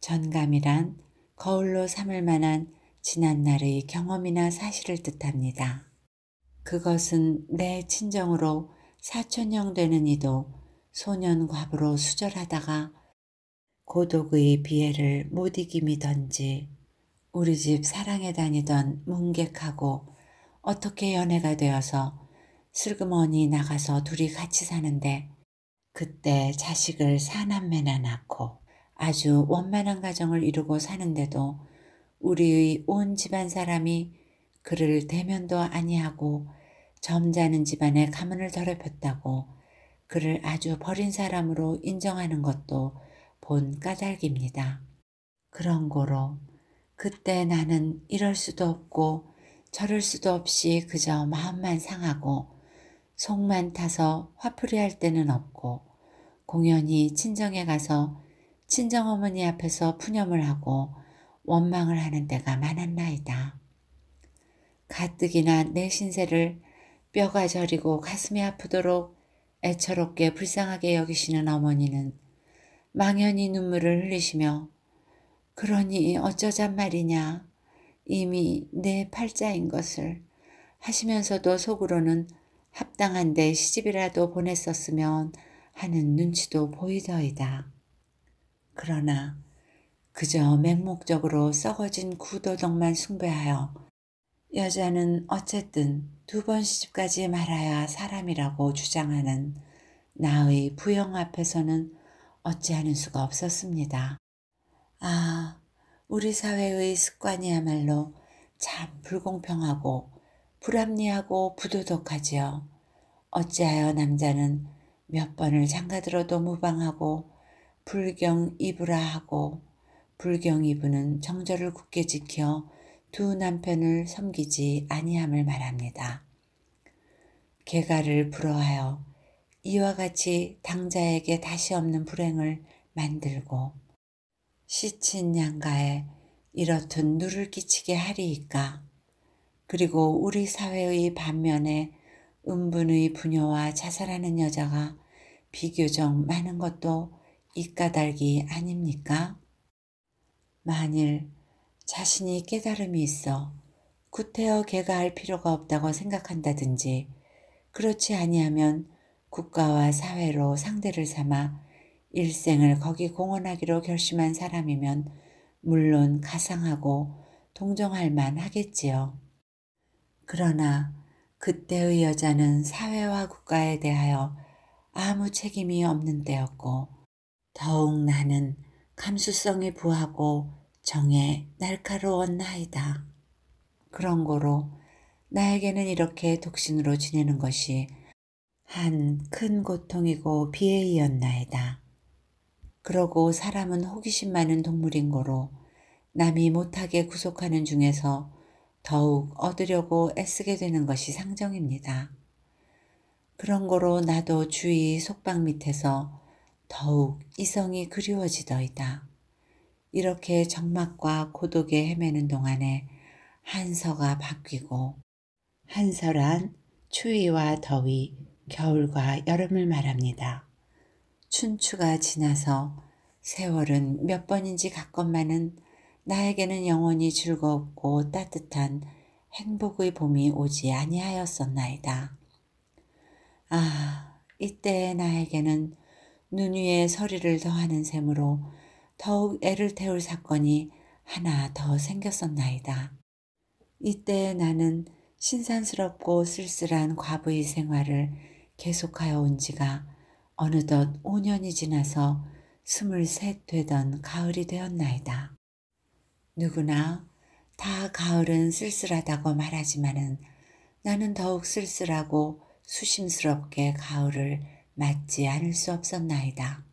전감이란 거울로 삼을 만한 지난날의 경험이나 사실을 뜻합니다. 그것은 내 친정으로 사촌형 되는 이도 소년과부로 수절하다가 고독의 비애를 못 이김이던지 우리 집 사랑에 다니던 문객하고 어떻게 연애가 되어서 슬그머니 나가서 둘이 같이 사는데 그때 자식을 사남매나 낳고 아주 원만한 가정을 이루고 사는데도 우리의 온 집안 사람이 그를 대면도 아니하고 점잖은 집안에 가문을 더럽혔다고 그를 아주 버린 사람으로 인정하는 것도 본 까닭입니다. 그런 거로 그때 나는 이럴 수도 없고 저럴 수도 없이 그저 마음만 상하고 속만 타서 화풀이 할 때는 없고 공연히 친정에 가서 친정어머니 앞에서 푸념을 하고 원망을 하는 때가 많았나이다. 가뜩이나 내 신세를 뼈가 저리고 가슴이 아프도록 애처롭게 불쌍하게 여기시는 어머니는 망연히 눈물을 흘리시며 그러니 어쩌잔 말이냐 이미 내 팔자인 것을 하시면서도 속으로는 합당한데 시집이라도 보냈었으면 하는 눈치도 보이더이다. 그러나 그저 맹목적으로 썩어진 구도덕만 숭배하여 여자는 어쨌든 두 번 시집까지 말아야 사람이라고 주장하는 나의 부영 앞에서는 어찌하는 수가 없었습니다. 아, 우리 사회의 습관이야말로 참 불공평하고 불합리하고 부도덕하지요. 어찌하여 남자는 몇 번을 장가들어도 무방하고 불경 이부라 하고 불경 이부는 정절을 굳게 지켜 두 남편을 섬기지 아니함을 말합니다. 개가를 불어하여 이와 같이 당자에게 다시 없는 불행을 만들고 시친 양가에 이렇듯 누를 끼치게 하리이까. 그리고 우리 사회의 반면에 음분의 부녀와 자살하는 여자가 비교적 많은 것도 이 까닭이 아닙니까? 만일 자신이 깨달음이 있어 구태여 개가할 필요가 없다고 생각한다든지 그렇지 아니하면 국가와 사회로 상대를 삼아 일생을 거기 공헌하기로 결심한 사람이면 물론 가상하고 동정할 만 하겠지요. 그러나 그때의 여자는 사회와 국가에 대하여 아무 책임이 없는 때였고 더욱 나는 감수성이 부하고 정에 날카로운 나이다. 그런 거로 나에게는 이렇게 독신으로 지내는 것이 한큰 고통이고 비애이었나이다 그러고 사람은 호기심 많은 동물인 거로 남이 못하게 구속하는 중에서 더욱 얻으려고 애쓰게 되는 것이 상정입니다. 그런 거로 나도 주위 속박 밑에서 더욱 이성이 그리워지더이다. 이렇게 적막과 고독에 헤매는 동안에 한서가 바뀌고 한서란 추위와 더위, 겨울과 여름을 말합니다. 춘추가 지나서 세월은 몇 번인지 가건만은 나에게는 영원히 즐겁고 따뜻한 행복의 봄이 오지 아니하였었나이다. 아, 이때의 나에게는 눈 위에 서리를 더하는 셈으로 더욱 애를 태울 사건이 하나 더 생겼었나이다. 이때의 나는 신선스럽고 쓸쓸한 과부의 생활을 계속하여 온 지가 어느덧 5년이 지나서 23 되던 가을이 되었나이다. 누구나 다 가을은 쓸쓸하다고 말하지만은 나는 더욱 쓸쓸하고 수심스럽게 가을을 맞지 않을 수 없었나이다.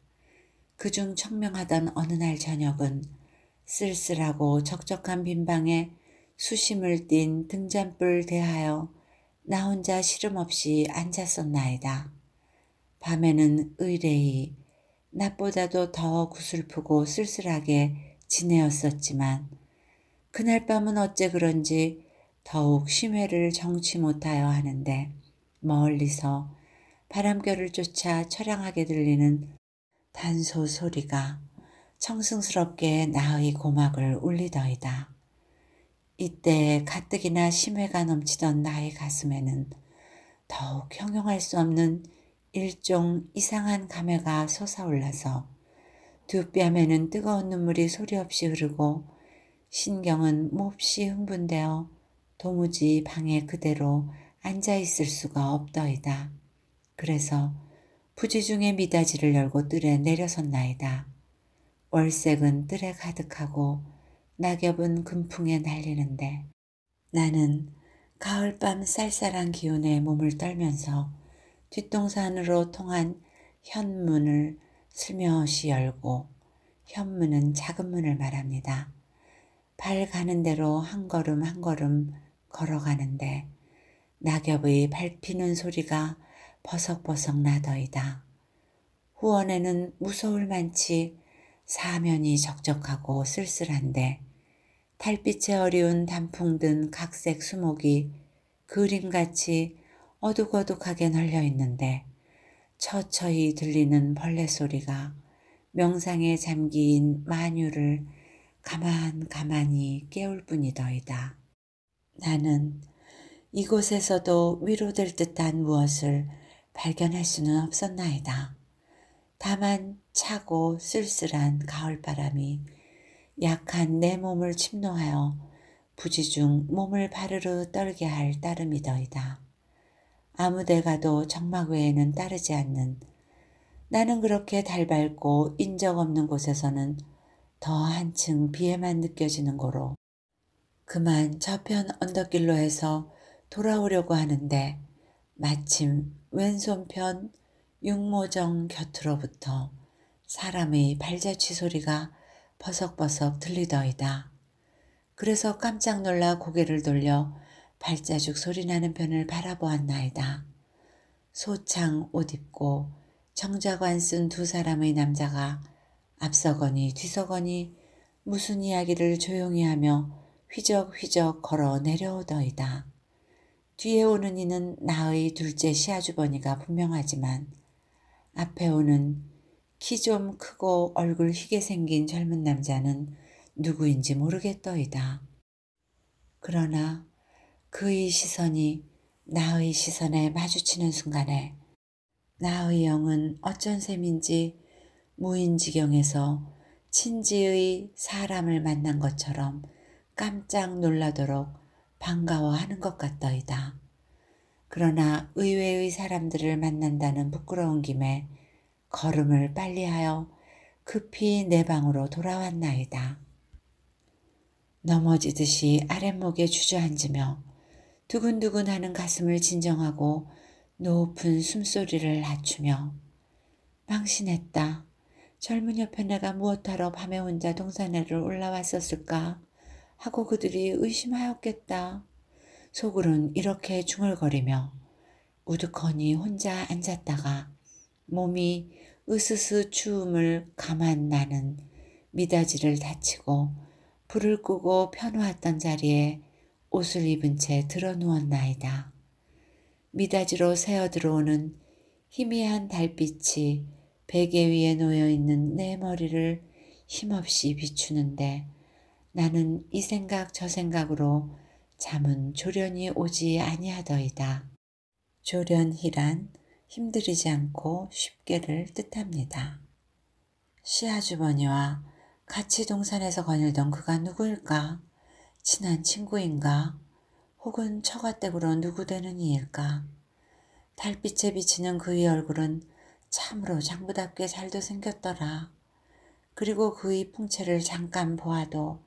그중 청명하던 어느 날 저녁은 쓸쓸하고 적적한 빈방에 수심을 띤 등잔불 대하여 나 혼자 시름없이 앉았었나이다. 밤에는 의레히 낮보다도 더 구슬프고 쓸쓸하게 지내었었지만 그날 밤은 어째 그런지 더욱 심해를 정치 못하여 하는데 멀리서 바람결을 쫓아 처량하게 들리는 단소 소리가 청승스럽게 나의 고막을 울리더이다. 이때 가뜩이나 심해가 넘치던 나의 가슴에는 더욱 형용할 수 없는 일종 이상한 감회가 솟아올라서 두 뺨에는 뜨거운 눈물이 소리 없이 흐르고 신경은 몹시 흥분되어 도무지 방에 그대로 앉아 있을 수가 없더이다. 그래서 부지중에 미닫이를 열고 뜰에 내려섰나이다. 월색은 뜰에 가득하고 낙엽은 금풍에 날리는데 나는 가을밤 쌀쌀한 기운에 몸을 떨면서 뒷동산으로 통한 현문을 슬며시 열고 현문은 작은 문을 말합니다. 발 가는 대로 한 걸음 한 걸음 걸어가는데 낙엽의 밟히는 소리가 버석버석 나더이다. 후원에는 무서울 만치 사면이 적적하고 쓸쓸한데 달빛에 어려운 단풍 든 각색 수목이 그림같이 어둑어둑하게 널려 있는데 처처히 들리는 벌레 소리가 명상에 잠긴 만유를 가만 가만히 깨울 뿐이더이다. 나는 이곳에서도 위로될 듯한 무엇을 발견할 수는 없었나이다. 다만 차고 쓸쓸한 가을바람이 약한 내 몸을 침노하여 부지중 몸을 바르르 떨게 할 따름이더이다. 아무데 가도 정막 외에는 따르지 않는 나는 그렇게 달밝고 인적 없는 곳에서는 더 한층 비애만 느껴지는 거로 그만 저편 언덕길로 해서 돌아오려고 하는데 마침 왼손편 육모정 곁으로부터 사람의 발자취 소리가 버석버석 들리더이다. 그래서 깜짝 놀라 고개를 돌려 발자죽 소리 나는 편을 바라보았나이다. 소창 옷 입고 정자관 쓴 두 사람의 남자가 앞서거니 뒤서거니 무슨 이야기를 조용히 하며 휘적휘적 걸어 내려오더이다. 뒤에 오는 이는 나의 둘째 시아주버니가 분명하지만 앞에 오는 키좀 크고 얼굴 희게 생긴 젊은 남자는 누구인지 모르겠더이다. 그러나 그의 시선이 나의 시선에 마주치는 순간에 나의 영은 어쩐 셈인지 무인지경에서 친지의 사람을 만난 것처럼 깜짝 놀라도록 반가워하는 것 같더이다. 그러나 의외의 사람들을 만난다는 부끄러운 김에 걸음을 빨리하여 급히 내 방으로 돌아왔나이다. 넘어지듯이 아랫목에 주저앉으며 두근두근 하는 가슴을 진정하고 높은 숨소리를 낮추며 망신했다. 젊은 옆에 내가 무엇하러 밤에 혼자 동산에를 올라왔었을까 하고 그들이 의심하였겠다. 속으론 이렇게 중얼거리며 우두커니 혼자 앉았다가 몸이 으스스 추움을 감한 나는 미다지를 다치고 불을 끄고 펴놓았던 자리에 옷을 입은 채드러 누웠나이다. 미다지로 새어 들어오는 희미한 달빛이 베개 위에 놓여 있는 내 머리를 힘없이 비추는데 나는 이 생각 저 생각으로 잠은 조련이 오지 아니하더이다. 조련이란 힘들이지 않고 쉽게를 뜻합니다. 시아주머니와 같이 동산에서 거닐던 그가 누구일까? 친한 친구인가? 혹은 처가댁으로 누구 되는 이일까? 달빛에 비치는 그의 얼굴은 참으로 장부답게 잘도 생겼더라. 그리고 그의 풍채를 잠깐 보아도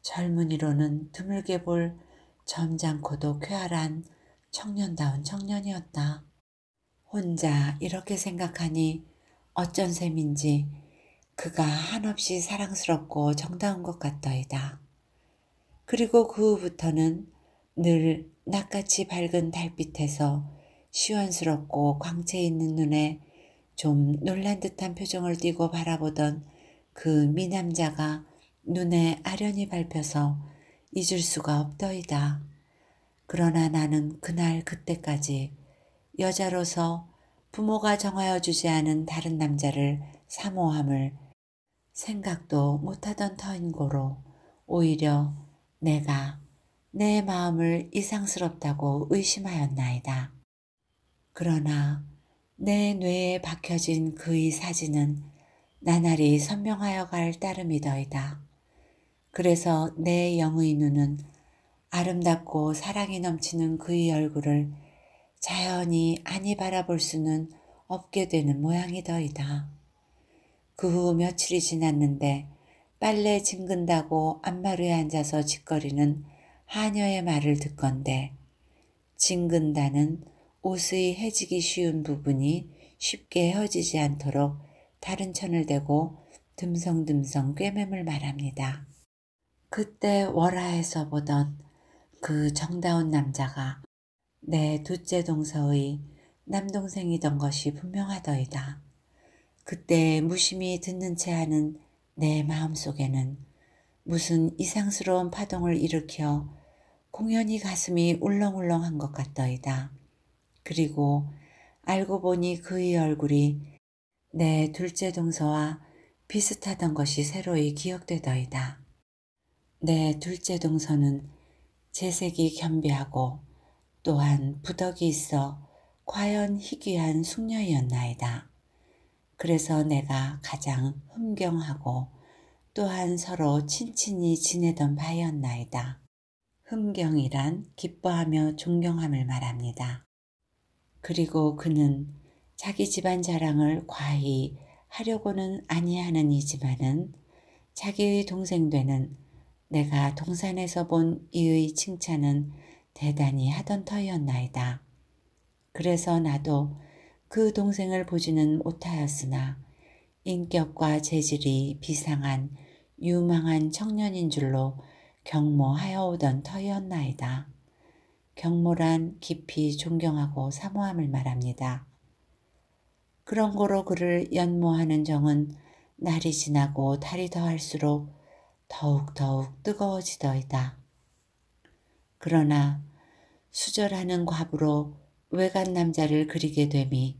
젊은이로는 드물게 볼 점잖고도 쾌활한 청년다운 청년이었다. 혼자 이렇게 생각하니 어쩐 셈인지 그가 한없이 사랑스럽고 정다운 것 같더이다. 그리고 그 후부터는 늘 낯같이 밝은 달빛에서 시원스럽고 광채 있는 눈에 좀 놀란 듯한 표정을 띠고 바라보던 그 미남자가 눈에 아련히 밟혀서 잊을 수가 없더이다. 그러나 나는 그날 그때까지 여자로서 부모가 정하여 주지 않은 다른 남자를 사모함을 생각도 못하던 터인고로 오히려 내가 내 마음을 이상스럽다고 의심하였나이다. 그러나 내 뇌에 박혀진 그의 사진은 나날이 선명하여 갈 따름이더이다. 그래서 내 영의 눈은 아름답고 사랑이 넘치는 그의 얼굴을 자연히 안이 바라볼 수는 없게 되는 모양이더이다. 그 후 며칠이 지났는데 빨래 징근다고 앞마루에 앉아서 짓거리는 하녀의 말을 듣건데 징근다는 옷의 해지기 쉬운 부분이 쉽게 헤어지지 않도록 다른 천을 대고 듬성듬성 꿰맴을 말합니다. 그때 월화에서 보던 그 정다운 남자가 내 둘째 동서의 남동생이던 것이 분명하더이다. 그때 무심히 듣는 채 하는 내 마음속에는 무슨 이상스러운 파동을 일으켜 공연히 가슴이 울렁울렁한 것 같더이다. 그리고 알고 보니 그의 얼굴이 내 둘째 동서와 비슷하던 것이 새로이 기억되더이다. 내 둘째 동서는 재색이 겸비하고 또한 부덕이 있어 과연 희귀한 숙녀였나이다 그래서 내가 가장 흠경하고 또한 서로 친친히 지내던 바였나이다 흠경이란 기뻐하며 존경함을 말합니다. 그리고 그는 자기 집안 자랑을 과히 하려고는 아니하는 이지만은 자기의 동생 되는 내가 동산에서 본 이의 칭찬은 대단히 하던 터이었나이다. 그래서 나도 그 동생을 보지는 못하였으나 인격과 재질이 비상한 유망한 청년인 줄로 경모하여 오던 터이었나이다. 경모란 깊이 존경하고 사모함을 말합니다. 그런 거로 그를 연모하는 정은 날이 지나고 달이 더할수록 더욱더욱 뜨거워지더이다. 그러나 수절하는 과부로 외간 남자를 그리게 되미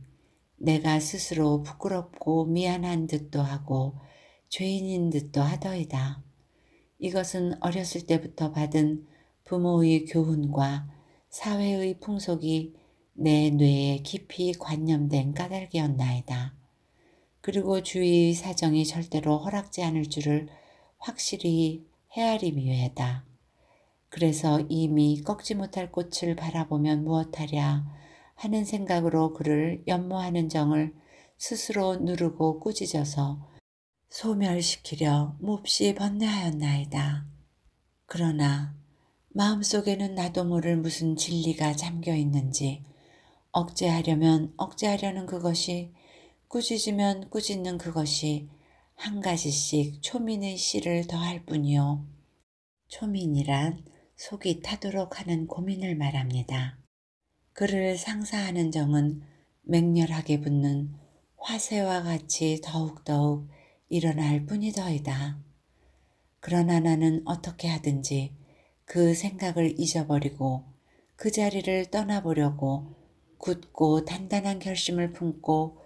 내가 스스로 부끄럽고 미안한 듯도 하고 죄인인 듯도 하더이다. 이것은 어렸을 때부터 받은 부모의 교훈과 사회의 풍속이 내 뇌에 깊이 관념된 까닭이었나이다. 그리고 주위의 사정이 절대로 허락지 않을 줄을 확실히 헤아림이외다. 그래서 이미 꺾지 못할 꽃을 바라보면 무엇하랴 하는 생각으로 그를 연모하는 정을 스스로 누르고 꾸짖어서 소멸시키려 몹시 번뇌하였나이다. 그러나 마음속에는 나도 모를 무슨 진리가 잠겨 있는지 억제하려면 억제하려는 그것이 꾸짖으면 꾸짖는 그것이 한 가지씩 초민의 씨를 더할 뿐이요. 초민이란 속이 타도록 하는 고민을 말합니다. 그를 상사하는 정은 맹렬하게 붙는 화세와 같이 더욱더욱 일어날 뿐이더이다. 그러나 나는 어떻게 하든지 그 생각을 잊어버리고 그 자리를 떠나보려고 굳고 단단한 결심을 품고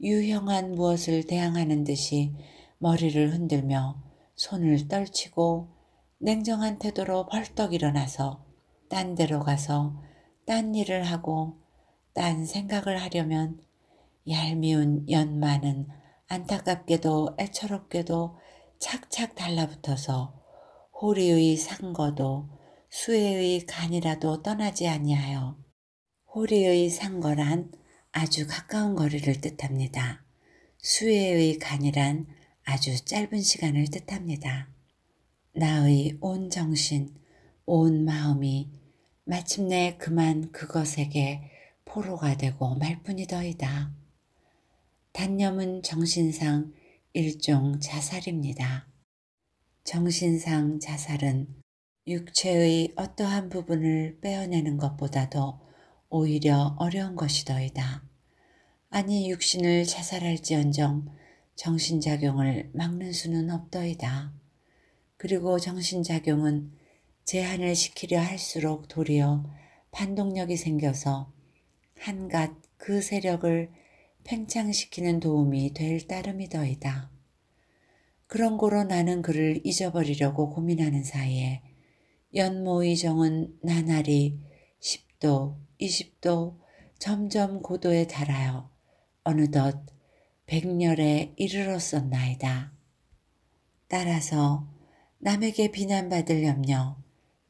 유형한 무엇을 대항하는 듯이 머리를 흔들며 손을 떨치고 냉정한 태도로 벌떡 일어나서 딴 데로 가서 딴 일을 하고 딴 생각을 하려면 얄미운 연마는 안타깝게도 애처롭게도 착착 달라붙어서 호리의 상거도 수혜의 간이라도 떠나지 아니하여 호리의 상거란 아주 가까운 거리를 뜻합니다. 수혜의 간이란 아주 짧은 시간을 뜻합니다. 나의 온 정신, 온 마음이 마침내 그만 그것에게 포로가 되고 말뿐이더이다. 단념은 정신상 일종 자살입니다. 정신상 자살은 육체의 어떠한 부분을 빼어내는 것보다도 오히려 어려운 것이더이다. 아니 육신을 자살할지언정 정신작용을 막는 수는 없더이다. 그리고 정신작용은 제한을 시키려 할수록 도리어 반동력이 생겨서 한갓 그 세력을 팽창시키는 도움이 될 따름이더이다. 그런 고로 나는 그를 잊어버리려고 고민하는 사이에 연모의 정은 나날이 10도, 20도 점점 고도에 달하여 어느덧 백열에 이르렀었나이다. 따라서 남에게 비난받을 염려,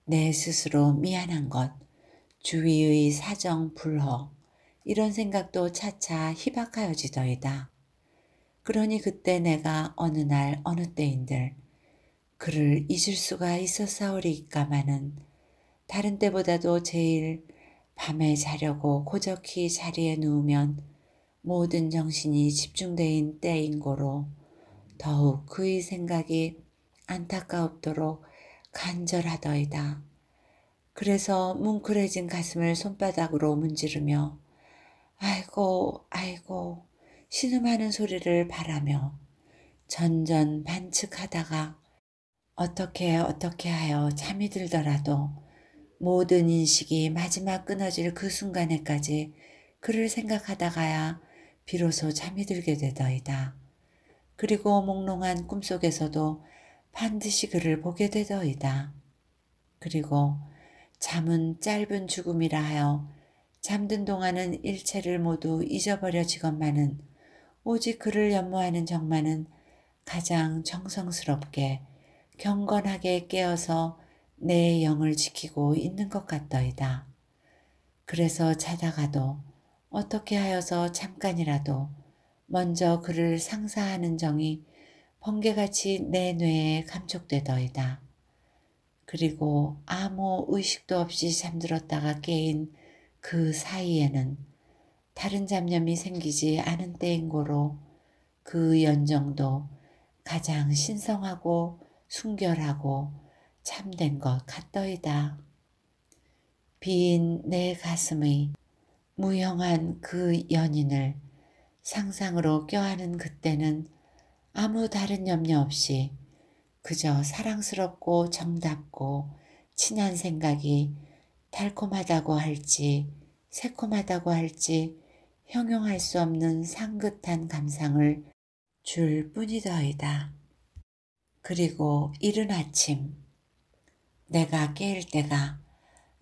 내 스스로 미안한 것, 주위의 사정 불허, 이런 생각도 차차 희박하여지더이다. 그러니 그때 내가 어느 날 어느 때인들 그를 잊을 수가 있었사오리까마는 다른 때보다도 제일 밤에 자려고 고적히 자리에 누우면 모든 정신이 집중된 때인 고로 더욱 그의 생각이 안타까웁도록 간절하더이다. 그래서 뭉클해진 가슴을 손바닥으로 문지르며 아이고 아이고 신음하는 소리를 바라며 전전 반측하다가 어떻게 어떻게 하여 잠이 들더라도 모든 인식이 마지막 끊어질 그 순간에까지 그를 생각하다가야 비로소 잠이 들게 되더이다. 그리고 몽롱한 꿈속에서도 반드시 그를 보게 되더이다. 그리고 잠은 짧은 죽음이라 하여 잠든 동안은 일체를 모두 잊어버려지건만은 오직 그를 연모하는 정만은 가장 정성스럽게 경건하게 깨어서 내 영을 지키고 있는 것 같더이다. 그래서 자다가도 어떻게 하여서 잠깐이라도 먼저 그를 상사하는 정이 번개같이 내 뇌에 감촉되더이다. 그리고 아무 의식도 없이 잠들었다가 깨인 그 사이에는 다른 잡념이 생기지 않은 때인 고로 그 연정도 가장 신성하고 순결하고 참된 것 같더이다. 빈 내 가슴의 무형한 그 연인을 상상으로 껴안은 그때는 아무 다른 염려 없이 그저 사랑스럽고 정답고 친한 생각이 달콤하다고 할지 새콤하다고 할지 형용할 수 없는 상긋한 감상을 줄 뿐이더이다. 그리고 이른 아침 내가 깨일 때가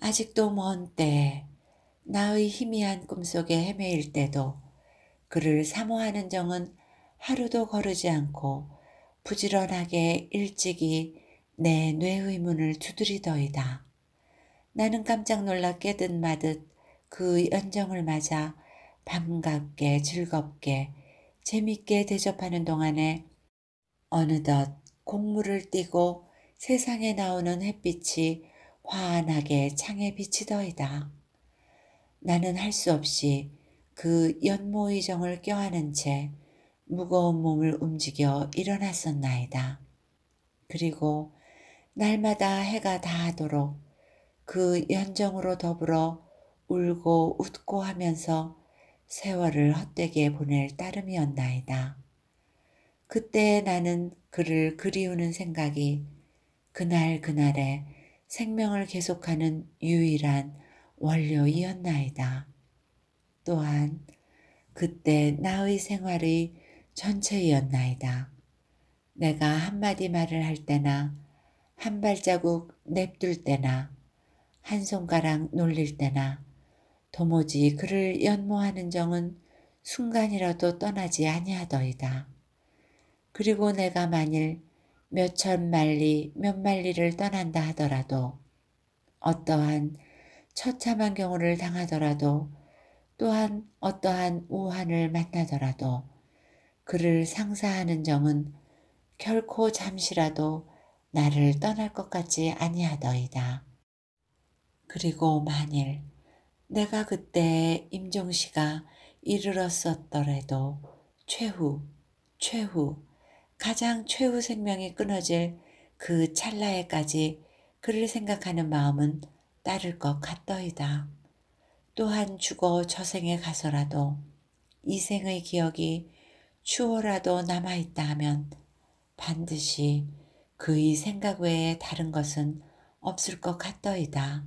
아직도 먼 때에 나의 희미한 꿈속에 헤매일 때도 그를 사모하는 정은 하루도 거르지 않고 부지런하게 일찍이 내 뇌의 문을 두드리더이다. 나는 깜짝 놀라 깨든 마듯 그 연정을 맞아 반갑게 즐겁게 재밌게 대접하는 동안에 어느덧 곡물을 띠고 세상에 나오는 햇빛이 환하게 창에 비치더이다. 나는 할 수 없이 그 연모의정을 껴안은 채 무거운 몸을 움직여 일어났었나이다. 그리고 날마다 해가 다하도록 그 연정으로 더불어 울고 웃고 하면서 세월을 헛되게 보낼 따름이었나이다. 그때 나는 그를 그리우는 생각이 그날 그날의 생명을 계속하는 유일한 원료이었나이다. 또한 그때 나의 생활의 전체이었나이다. 내가 한마디 말을 할 때나 한 발자국 냅둘 때나 한 손가락 놀릴 때나 도무지 그를 연모하는 정은 순간이라도 떠나지 아니하더이다. 그리고 내가 만일 몇천 말리몇말리를 떠난다 하더라도 어떠한 처참한 경우를 당하더라도 또한 어떠한 우환을 만나더라도 그를 상사하는 정은 결코 잠시라도 나를 떠날 것 같지 아니하더이다. 그리고 만일 내가 그때 임종씨가 이르렀었더래도 최후, 최후, 가장 최후 생명이 끊어질 그 찰나에까지 그를 생각하는 마음은 따를 것 같더이다. 또한 죽어 저생에 가서라도 이생의 기억이 추호라도 남아있다 하면 반드시 그의 생각 외에 다른 것은 없을 것 같더이다.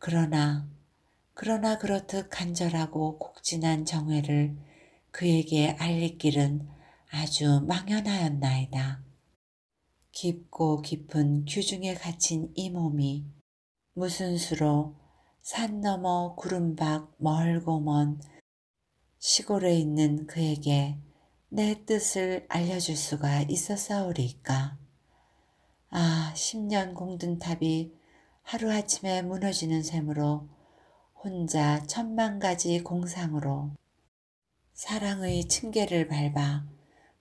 그러나 그러나 그렇듯 간절하고 곡진한 정회를 그에게 알릴 길은 아주 망연하였나이다. 깊고 깊은 규중에 갇힌 이 몸이 무슨 수로 산 너머 구름 밖 멀고 먼 시골에 있는 그에게 내 뜻을 알려줄 수가 있었사오리까. 아, 10년 공든 탑이 하루아침에 무너지는 셈으로 혼자 천만 가지 공상으로 사랑의 층계를 밟아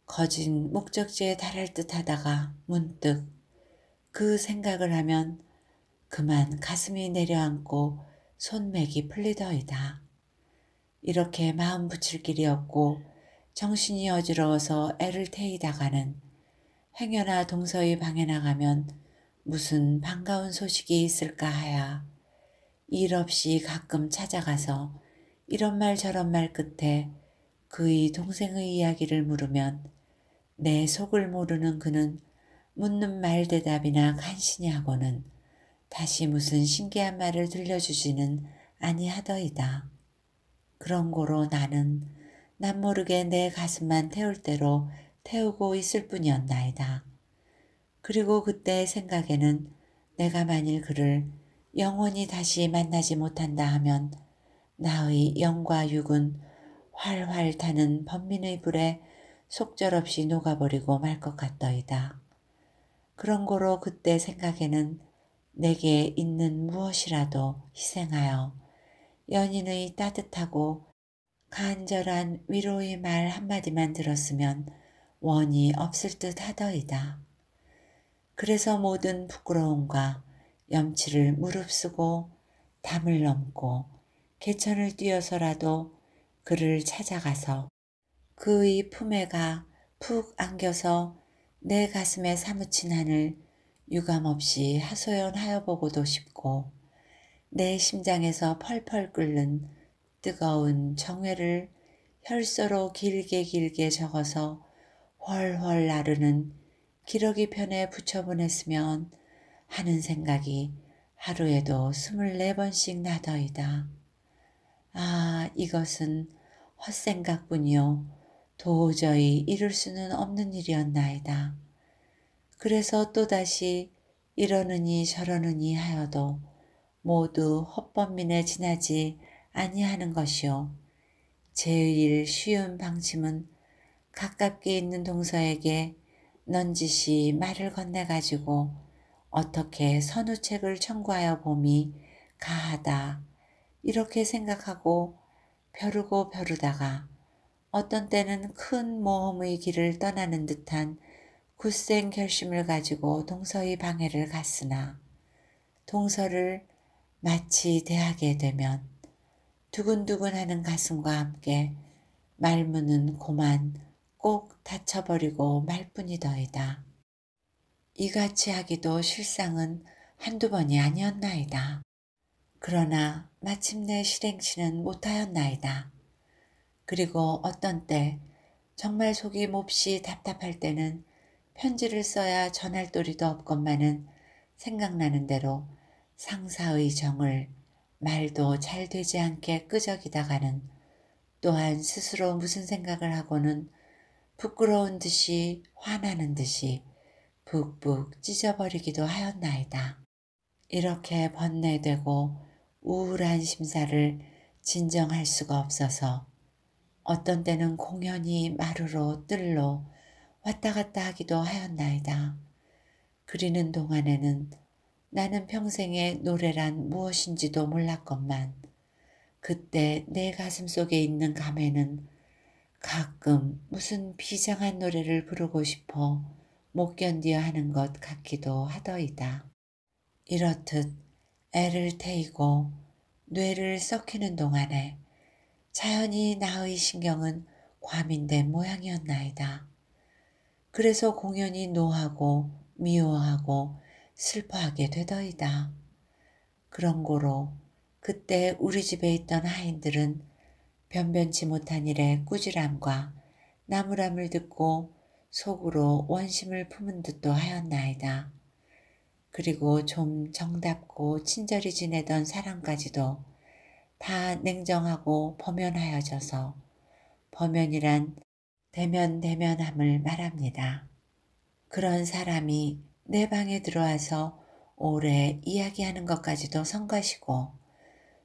거진 목적지에 달할 듯 하다가 문득 그 생각을 하면 그만 가슴이 내려앉고 손맥이 풀리더이다. 이렇게 마음 붙일 길이 없고 정신이 어지러워서 애를 태이다가는 행여나 동서의 방에 나가면 무슨 반가운 소식이 있을까 하야 일 없이 가끔 찾아가서 이런 말 저런 말 끝에 그의 동생의 이야기를 물으면 내 속을 모르는 그는 묻는 말 대답이나 간신히 하고는 다시 무슨 신기한 말을 들려주지는 아니하더이다. 그런 거로 나는 남모르게 내 가슴만 태울 대로 태우고 있을 뿐이었나이다. 그리고 그때 생각에는 내가 만일 그를 영원히 다시 만나지 못한다 하면 나의 영과 육은 활활 타는 범민의 불에 속절없이 녹아버리고 말 것 같더이다. 그런 거로 그때 생각에는 내게 있는 무엇이라도 희생하여 연인의 따뜻하고 간절한 위로의 말 한마디만 들었으면 원이 없을 듯 하더이다. 그래서 모든 부끄러움과 염치를 무릅쓰고 담을 넘고 개천을 뛰어서라도 그를 찾아가서 그의 품에 가푹 안겨서 내 가슴에 사무친 한을 유감없이 하소연하여 보고도 싶고 내 심장에서 펄펄 끓는 뜨거운 정회를 혈소로 길게 길게 적어서 훨훨 나르는 기러기 편에 붙여보냈으면 하는 생각이 하루에도 24번씩 나더이다. 아, 이것은 헛생각뿐이요. 도저히 이룰 수는 없는 일이었나이다. 그래서 또다시 이러느니 저러느니 하여도 모두 헛법민에 지나지 아니하는 것이요. 제일 쉬운 방침은 가깝게 있는 동서에게 넌지시 말을 건네가지고 어떻게 선우책을 청구하여 봄이 가하다 이렇게 생각하고 벼르고 벼르다가 어떤 때는 큰 모험의 길을 떠나는 듯한 굳센 결심을 가지고 동서의 방해를 갔으나 동서를 마치 대하게 되면 두근두근하는 가슴과 함께 말문은 고만 꼭 닫혀버리고 말뿐이더이다. 이같이 하기도 실상은 한두 번이 아니었나이다. 그러나 마침내 실행치는 못하였나이다. 그리고 어떤 때 정말 속이 몹시 답답할 때는 편지를 써야 전할 도리도 없건만은 생각나는 대로 상사의 정을 말도 잘 되지 않게 끄적이다가는 또한 스스로 무슨 생각을 하고는 부끄러운 듯이 화나는 듯이 북북 찢어버리기도 하였나이다. 이렇게 번뇌되고 우울한 심사를 진정할 수가 없어서 어떤 때는 공연히 마루로 뜰로 왔다 갔다 하기도 하였나이다. 그리는 동안에는 나는 평생의 노래란 무엇인지도 몰랐건만 그때 내 가슴 속에 있는 감에는 가끔 무슨 비장한 노래를 부르고 싶어 못 견디어 하는 것 같기도 하더이다. 이렇듯 애를 태이고 뇌를 썩히는 동안에 자연히 나의 신경은 과민된 모양이었나이다. 그래서 공연이 노하고 미워하고 슬퍼하게 되더이다. 그런고로 그때 우리 집에 있던 하인들은 변변치 못한 일에 꾸지람과 나무람을 듣고 속으로 원심을 품은 듯도 하였나이다. 그리고 좀 정답고 친절히 지내던 사람까지도 다 냉정하고 범연하여져서 범연이란 대면대면함을 말합니다. 그런 사람이 내 방에 들어와서 오래 이야기하는 것까지도 성가시고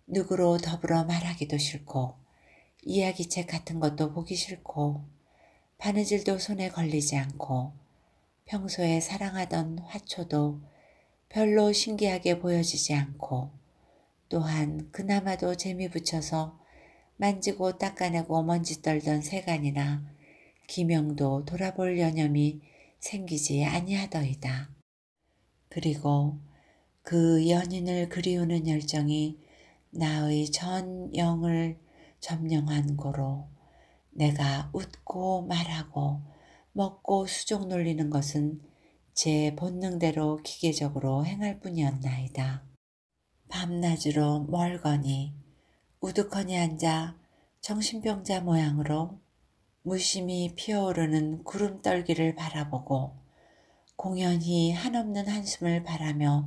누구로 더불어 말하기도 싫고 이야기책 같은 것도 보기 싫고 바느질도 손에 걸리지 않고 평소에 사랑하던 화초도 별로 신기하게 보여지지 않고 또한 그나마도 재미 붙여서 만지고 닦아내고 먼지 떨던 세간이나 기명도 돌아볼 여념이 생기지 아니하더이다. 그리고 그 연인을 그리우는 열정이 나의 전 영을 점령한 고로 내가 웃고 말하고 먹고 수종 놀리는 것은 제 본능대로 기계적으로 행할 뿐이었나이다. 밤낮으로 멀거니 우두커니 앉아 정신병자 모양으로 무심히 피어오르는 구름떨기를 바라보고 공연히 한없는 한숨을 바라며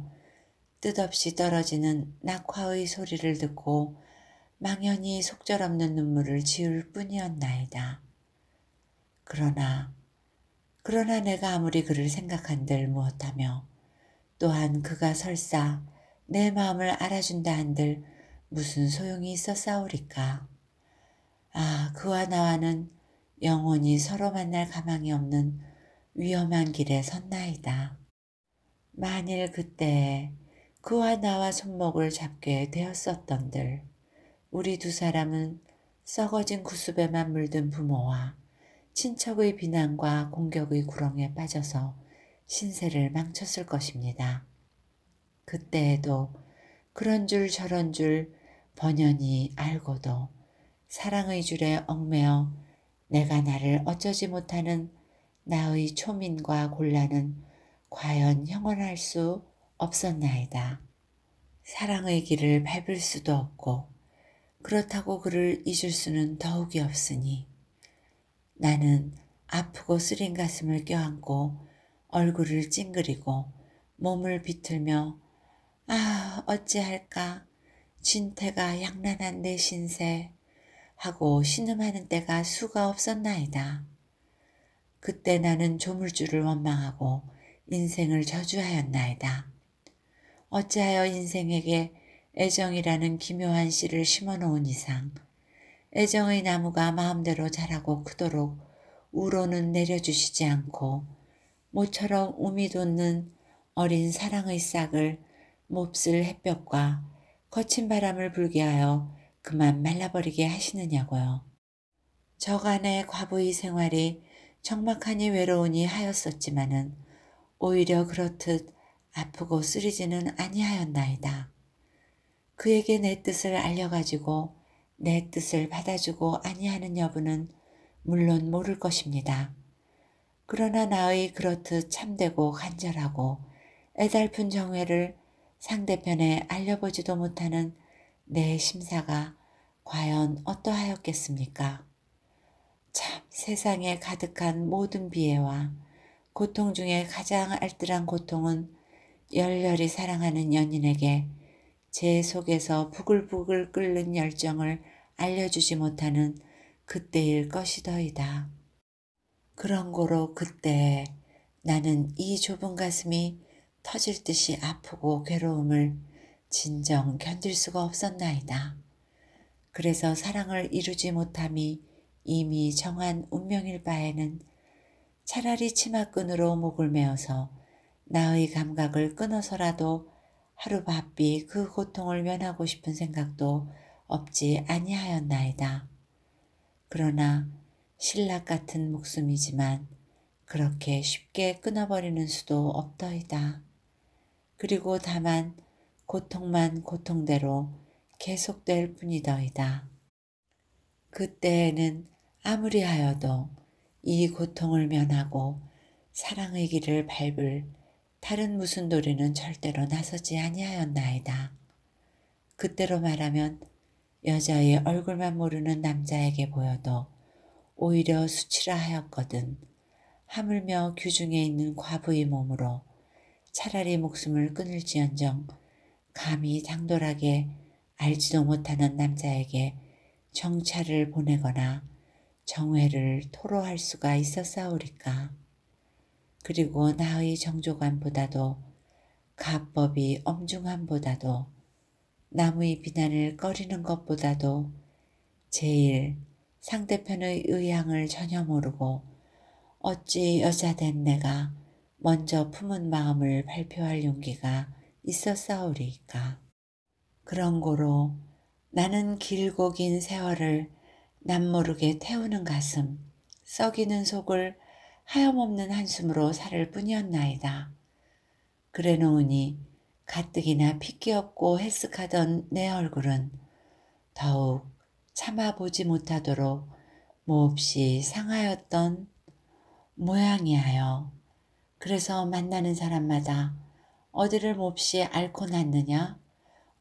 뜻없이 떨어지는 낙화의 소리를 듣고 망연히 속절없는 눈물을 지울 뿐이었나이다. 그러나 그러나 내가 아무리 그를 생각한들 무엇하며 또한 그가 설사 내 마음을 알아준다 한들 무슨 소용이 있어 싸우리까. 아 그와 나와는 영원히 서로 만날 가망이 없는 위험한 길에 섰나이다. 만일 그때에 그와 나와 손목을 잡게 되었었던들 우리 두 사람은 썩어진 구습에만 물든 부모와 친척의 비난과 공격의 구렁에 빠져서 신세를 망쳤을 것입니다. 그때에도 그런 줄 저런 줄 번연히 알고도 사랑의 줄에 얽매어 내가 나를 어쩌지 못하는 나의 초민과 곤란은 과연 형언할 수 없었나이다. 사랑의 길을 밟을 수도 없고 그렇다고 그를 잊을 수는 더욱이 없으니 나는 아프고 쓰린 가슴을 껴안고 얼굴을 찡그리고 몸을 비틀며 아 어찌할까 진태가 양란한 내 신세 하고 신음하는 때가 수가 없었나이다. 그때 나는 조물주를 원망하고 인생을 저주하였나이다. 어찌하여 인생에게 애정이라는 기묘한 씨를 심어놓은 이상 애정의 나무가 마음대로 자라고 크도록 우로는 내려주시지 않고 모처럼 우미 돋는 어린 사랑의 싹을 몹쓸 햇볕과 거친 바람을 불게 하여 그만 말라버리게 하시느냐고요. 저간의 과부의 생활이 적막하니 외로우니 하였었지만은 오히려 그렇듯 아프고 쓰리지는 아니하였나이다. 그에게 내 뜻을 알려가지고 내 뜻을 받아주고 아니하는 여부는 물론 모를 것입니다. 그러나 나의 그렇듯 참되고 간절하고 애달픈 정회를 상대편에 알려보지도 못하는 내 심사가 과연 어떠하였겠습니까? 참 세상에 가득한 모든 비애와 고통 중에 가장 알뜰한 고통은 열렬히 사랑하는 연인에게 제 속에서 부글부글 끓는 열정을 알려주지 못하는 그때일 것이더이다. 그런 고로 그때 나는 이 좁은 가슴이 터질 듯이 아프고 괴로움을 진정 견딜 수가 없었나이다. 그래서 사랑을 이루지 못함이 이미 정한 운명일 바에는 차라리 치마끈으로 목을 메어서 나의 감각을 끊어서라도 하루 바삐 그 고통을 면하고 싶은 생각도 없지 아니하였나이다. 그러나 신락 같은 목숨이지만 그렇게 쉽게 끊어버리는 수도 없더이다. 그리고 다만 고통만 고통대로 계속될 뿐이더이다. 그때에는 아무리 하여도 이 고통을 면하고 사랑의 길을 밟을 다른 무슨 도리는 절대로 나서지 아니하였나이다. 그때로 말하면 여자의 얼굴만 모르는 남자에게 보여도 오히려 수치라 하였거든. 하물며 규중에 있는 과부의 몸으로 차라리 목숨을 끊을지언정 감히 당돌하게 알지도 못하는 남자에게 정찰을 보내거나 정회를 토로할 수가 있었사오리까. 그리고 나의 정조관보다도 가법이 엄중함보다도 남의 비난을 꺼리는 것보다도 제일 상대편의 의향을 전혀 모르고 어찌 여자된 내가 먼저 품은 마음을 발표할 용기가 있었사오리이까. 그런고로 나는 길고 긴 세월을 남모르게 태우는 가슴, 썩이는 속을 하염없는 한숨으로 살을 뿐이었나이다. 그래 놓으니 가뜩이나 피끼없고 헬쓱하던 내 얼굴은 더욱 참아보지 못하도록 몹시 상하였던 모양이하여 그래서 만나는 사람마다 어디를 몹시 앓고 났느냐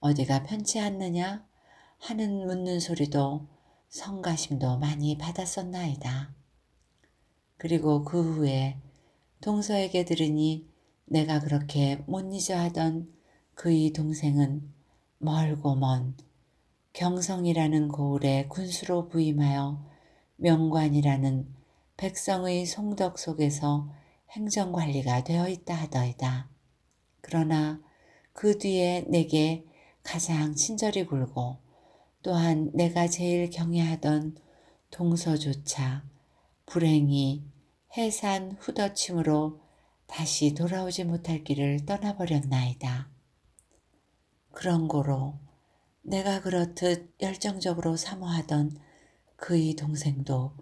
어디가 편치 않느냐 하는 묻는 소리도 성가심도 많이 받았었나이다. 그리고 그 후에 동서에게 들으니 내가 그렇게 못 잊어 하던 그의 동생은 멀고 먼 경성이라는 고을에 군수로 부임하여 명관이라는 백성의 송덕 속에서 행정관리가 되어 있다 하더이다. 그러나 그 뒤에 내게 가장 친절히 굴고 또한 내가 제일 경외하던 동서조차 불행히 해산 후덧침으로 다시 돌아오지 못할 길을 떠나버렸나이다. 그런 고로 내가 그렇듯 열정적으로 사모하던 그의 동생도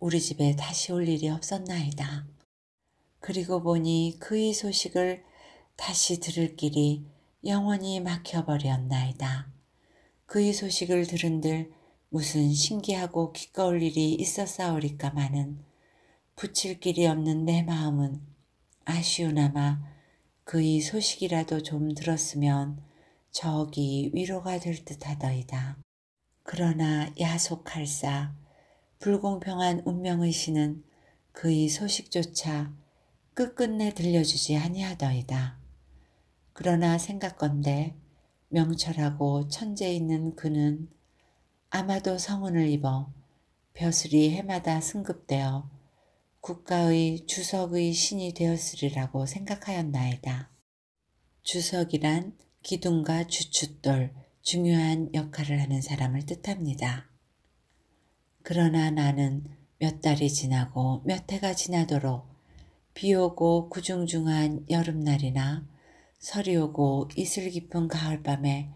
우리 집에 다시 올 일이 없었나이다. 그리고 보니 그의 소식을 다시 들을 길이 영원히 막혀버렸나이다. 그의 소식을 들은들 무슨 신기하고 기꺼울 일이 있었사오리까마는 붙일 길이 없는 내 마음은 아쉬우나마 그의 소식이라도 좀 들었으면 저기 위로가 될 듯하더이다. 그러나 야속할사 불공평한 운명의 신은 그의 소식조차 끝끝내 들려주지 아니하더이다. 그러나 생각건대 명철하고 천재 있는 그는 아마도 성운을 입어 벼슬이 해마다 승급되어 국가의 주석의 신이 되었으리라고 생각하였나이다. 주석이란 기둥과 주춧돌, 중요한 역할을 하는 사람을 뜻합니다. 그러나 나는 몇 달이 지나고 몇 해가 지나도록 비 오고 구중중한 여름날이나 설이 오고 이슬 깊은 가을밤에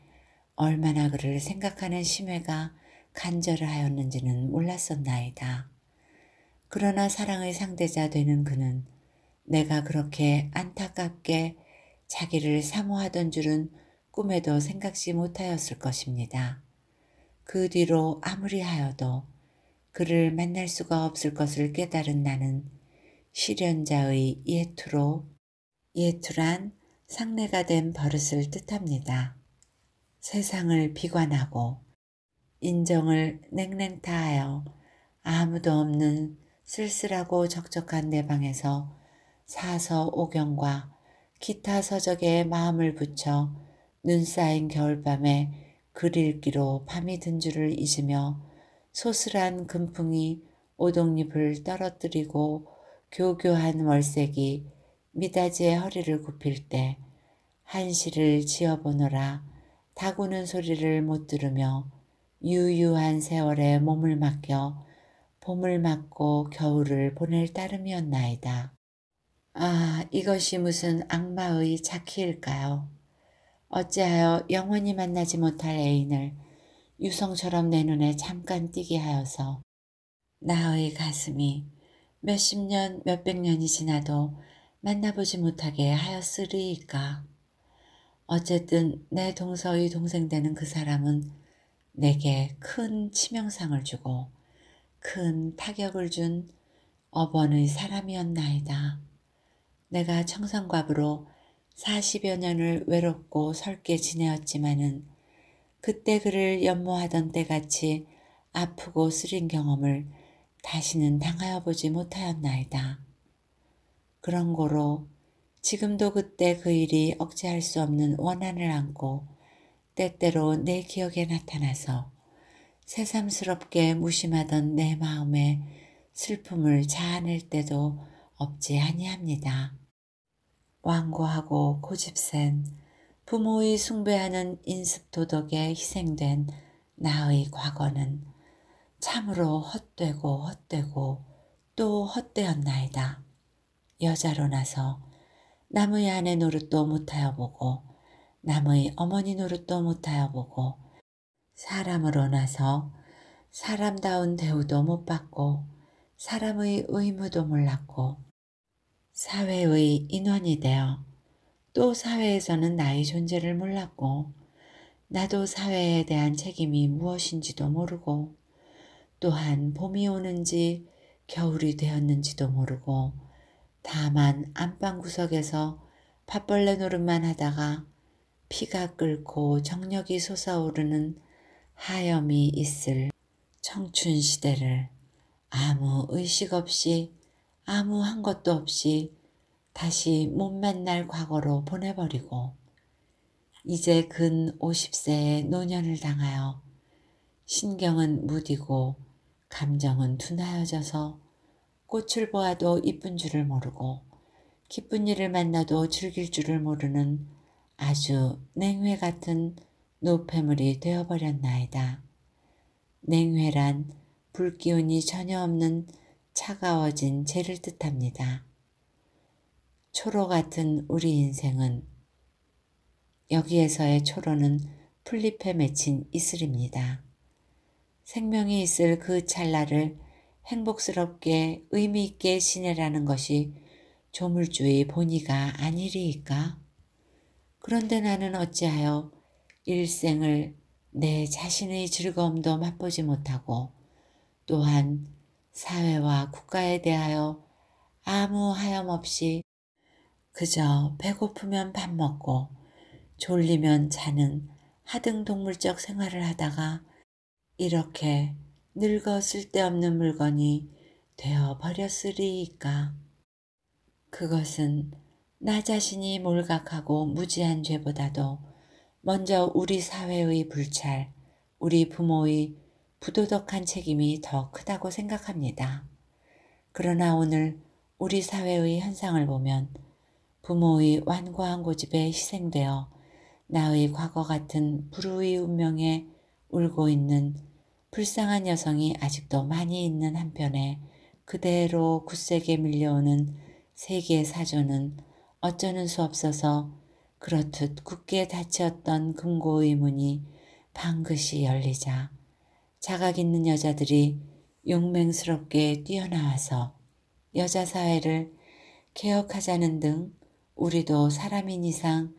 얼마나 그를 생각하는 심해가 간절하였는지는 몰랐었나이다. 그러나 사랑의 상대자 되는 그는 내가 그렇게 안타깝게 자기를 사모하던 줄은 꿈에도 생각지 못하였을 것입니다. 그 뒤로 아무리 하여도 그를 만날 수가 없을 것을 깨달은 나는 실현자의 예투로 예투란 상례가 된 버릇을 뜻합니다. 세상을 비관하고 인정을 냉랭타하여 아무도 없는 쓸쓸하고 적적한 내 방에서 사서 오경과 기타 서적에 마음을 붙여 눈 쌓인 겨울밤에 글 읽기로 밤이 든 줄을 잊으며 소슬한 금풍이 오동잎을 떨어뜨리고 교교한 월색이 미다지의 허리를 굽힐 때 한시를 지어보느라 다구는 소리를 못 들으며 유유한 세월에 몸을 맡겨 봄을 맞고 겨울을 보낼 따름이었나이다. 아, 이것이 무슨 악마의 자키일까요? 어찌하여 영원히 만나지 못할 애인을 유성처럼 내 눈에 잠깐 띄게 하여서 나의 가슴이 몇십 년, 몇백 년이 지나도 만나보지 못하게 하였으리이까. 어쨌든 내 동서의 동생 되는 그 사람은 내게 큰 치명상을 주고 큰 타격을 준 어번의 사람이었나이다. 내가 청산갑으로 40여 년을 외롭고 설게 지내었지만은 그때 그를 연모하던 때같이 아프고 쓰린 경험을 다시는 당하여 보지 못하였나이다. 그런 거로 지금도 그때 그 일이 억제할 수 없는 원한을 안고 때때로 내 기억에 나타나서 새삼스럽게 무심하던 내마음에 슬픔을 자아낼 때도 없지 아니합니다. 완고하고 고집센 부모의 숭배하는 인습 도덕에 희생된 나의 과거는 참으로 헛되고 헛되고 또 헛되었나이다. 여자로 나서 남의 아내 노릇도 못하여 보고 남의 어머니 노릇도 못하여 보고 사람으로 나서 사람다운 대우도 못 받고 사람의 의무도 몰랐고 사회의 인원이 되어 또 사회에서는 나의 존재를 몰랐고 나도 사회에 대한 책임이 무엇인지도 모르고 또한 봄이 오는지 겨울이 되었는지도 모르고 다만 안방 구석에서 팥벌레 노릇만 하다가 피가 끓고 정력이 솟아오르는 하염이 있을 청춘 시대를 아무 의식 없이 아무 한 것도 없이 다시 못 만날 과거로 보내버리고 이제 근 50세의 노년을 당하여 신경은 무디고 감정은 둔하여져서 꽃을 보아도 이쁜 줄을 모르고 기쁜 일을 만나도 즐길 줄을 모르는 아주 냉회 같은 노폐물이 되어버렸나이다. 냉회란 불기운이 전혀 없는 차가워진 죄를 뜻합니다. 초로 같은 우리 인생은 여기에서의 초로는 풀잎에 맺힌 이슬입니다. 생명이 있을 그 찰나를 행복스럽게 의미있게 지내라는 것이 조물주의 본의가 아니리이까? 그런데 나는 어찌하여 일생을 내 자신의 즐거움도 맛보지 못하고 또한 사회와 국가에 대하여 아무 하염없이 그저 배고프면 밥 먹고 졸리면 자는 하등동물적 생활을 하다가 이렇게 늙어 쓸데없는 물건이 되어 버렸으리이까. 그것은 나 자신이 몰각하고 무지한 죄보다도 먼저 우리 사회의 불찰, 우리 부모의 부도덕한 책임이 더 크다고 생각합니다. 그러나 오늘 우리 사회의 현상을 보면 부모의 완고한 고집에 희생되어 나의 과거 같은 불우의 운명에 울고 있는 불쌍한 여성이 아직도 많이 있는 한편에 그대로 굳세게 밀려오는 세계의 사조는 어쩌는 수 없어서 그렇듯 굳게 닫혔던 금고의 문이 방긋이 열리자 자각 있는 여자들이 용맹스럽게 뛰어나와서 여자 사회를 개혁하자는 등 우리도 사람인 이상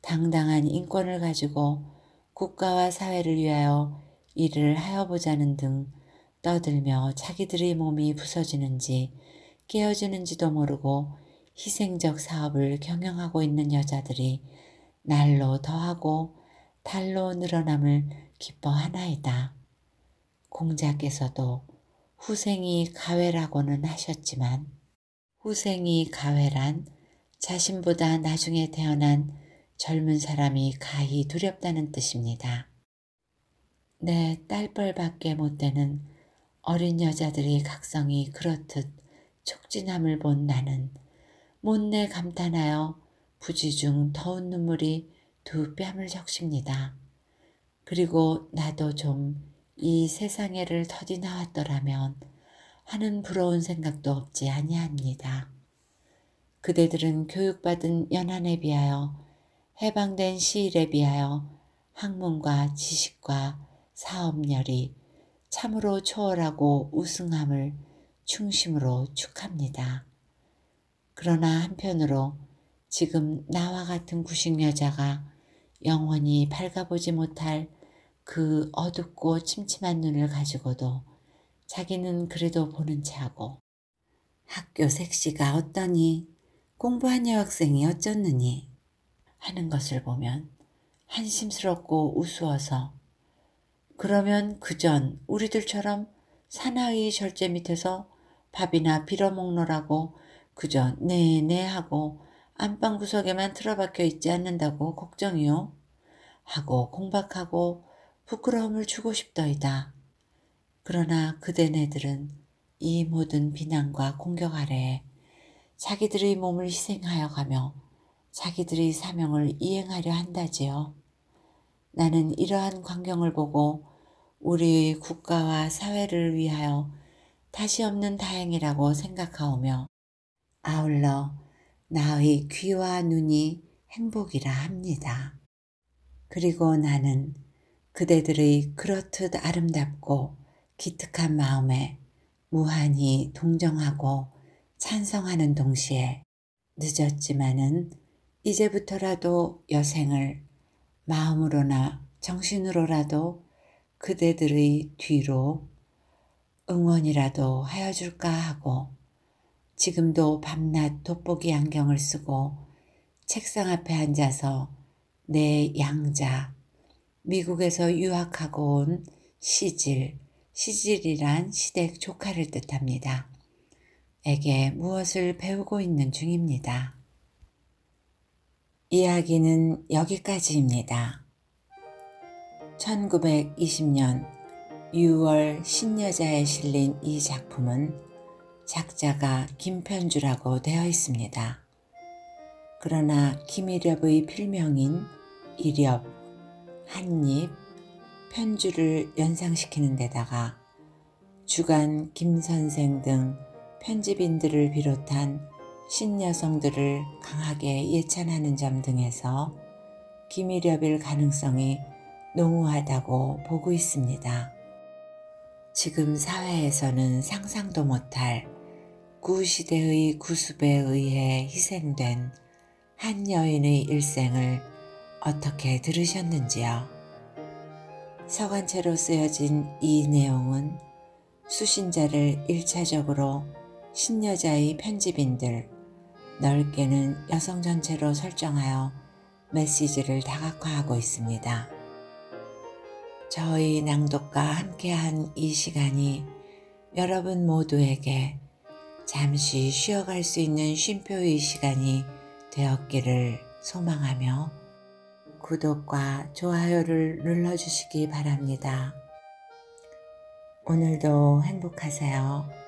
당당한 인권을 가지고 국가와 사회를 위하여 일을 하여보자는 등 떠들며 자기들의 몸이 부서지는지 깨어지는지도 모르고 희생적 사업을 경영하고 있는 여자들이 날로 더하고 달로 늘어남을 기뻐하나이다. 공자께서도 후생이 가회라고는 하셨지만 후생이 가회란 자신보다 나중에 태어난 젊은 사람이 가히 두렵다는 뜻입니다. 내 딸벌밖에 못되는 어린 여자들의 각성이 그렇듯 촉진함을 본 나는 못내 감탄하여 부지중 더운 눈물이 두 뺨을 적십니다. 그리고 나도 좀 이 세상에를 터디 나왔더라면 하는 부러운 생각도 없지 아니합니다. 그대들은 교육받은 연안에 비하여 해방된 시일에 비하여 학문과 지식과 사업열이 참으로 초월하고 우승함을 중심으로 축합니다. 그러나 한편으로 지금 나와 같은 구식 여자가 영원히 밝아보지 못할 그 어둡고 침침한 눈을 가지고도 자기는 그래도 보는 체하고 학교 색시가 어떠니 공부한 여학생이 어쩌느니 하는 것을 보면 한심스럽고 우스워서 그러면 그전 우리들처럼 사나이 절제 밑에서 밥이나 빌어먹노라고 그저 네네 하고 안방 구석에만 틀어박혀 있지 않는다고 걱정이요. 하고 공박하고 부끄러움을 주고 싶더이다. 그러나 그대네들은 이 모든 비난과 공격 아래에 자기들의 몸을 희생하여 가며 자기들의 사명을 이행하려 한다지요. 나는 이러한 광경을 보고 우리 국가와 사회를 위하여 다시 없는 다행이라고 생각하오며 아울러 나의 귀와 눈이 행복이라 합니다. 그리고 나는 그대들의 그렇듯 아름답고 기특한 마음에 무한히 동정하고 찬성하는 동시에 늦었지만은 이제부터라도 여생을 마음으로나 정신으로라도 그대들의 뒤로 응원이라도 하여줄까 하고 지금도 밤낮 돋보기 안경을 쓰고 책상 앞에 앉아서 내 양자, 미국에서 유학하고 온 시질, 시질이란 시댁 조카를 뜻합니다. 에게 무엇을 배우고 있는 중입니다. 이야기는 여기까지입니다. 1920년 6월 신여자에 실린 이 작품은 작자가 김편주라고 되어 있습니다. 그러나 김일엽의 필명인 일엽, 한입, 편주를 연상시키는 데다가 주간 김선생 등 편집인들을 비롯한 신여성들을 강하게 예찬하는 점 등에서 김일엽일 가능성이 농후하다고 보고 있습니다. 지금 사회에서는 상상도 못할 구시대의 구습에 의해 희생된 한 여인의 일생을 어떻게 들으셨는지요? 서관체로 쓰여진 이 내용은 수신자를 1차적으로 신여자의 편집인들, 넓게는 여성 전체로 설정하여 메시지를 다각화하고 있습니다. 저희 낭독과 함께한 이 시간이 여러분 모두에게 잠시 쉬어갈 수 있는 쉼표의 시간이 되었기를 소망하며 구독과 좋아요를 눌러주시기 바랍니다. 오늘도 행복하세요.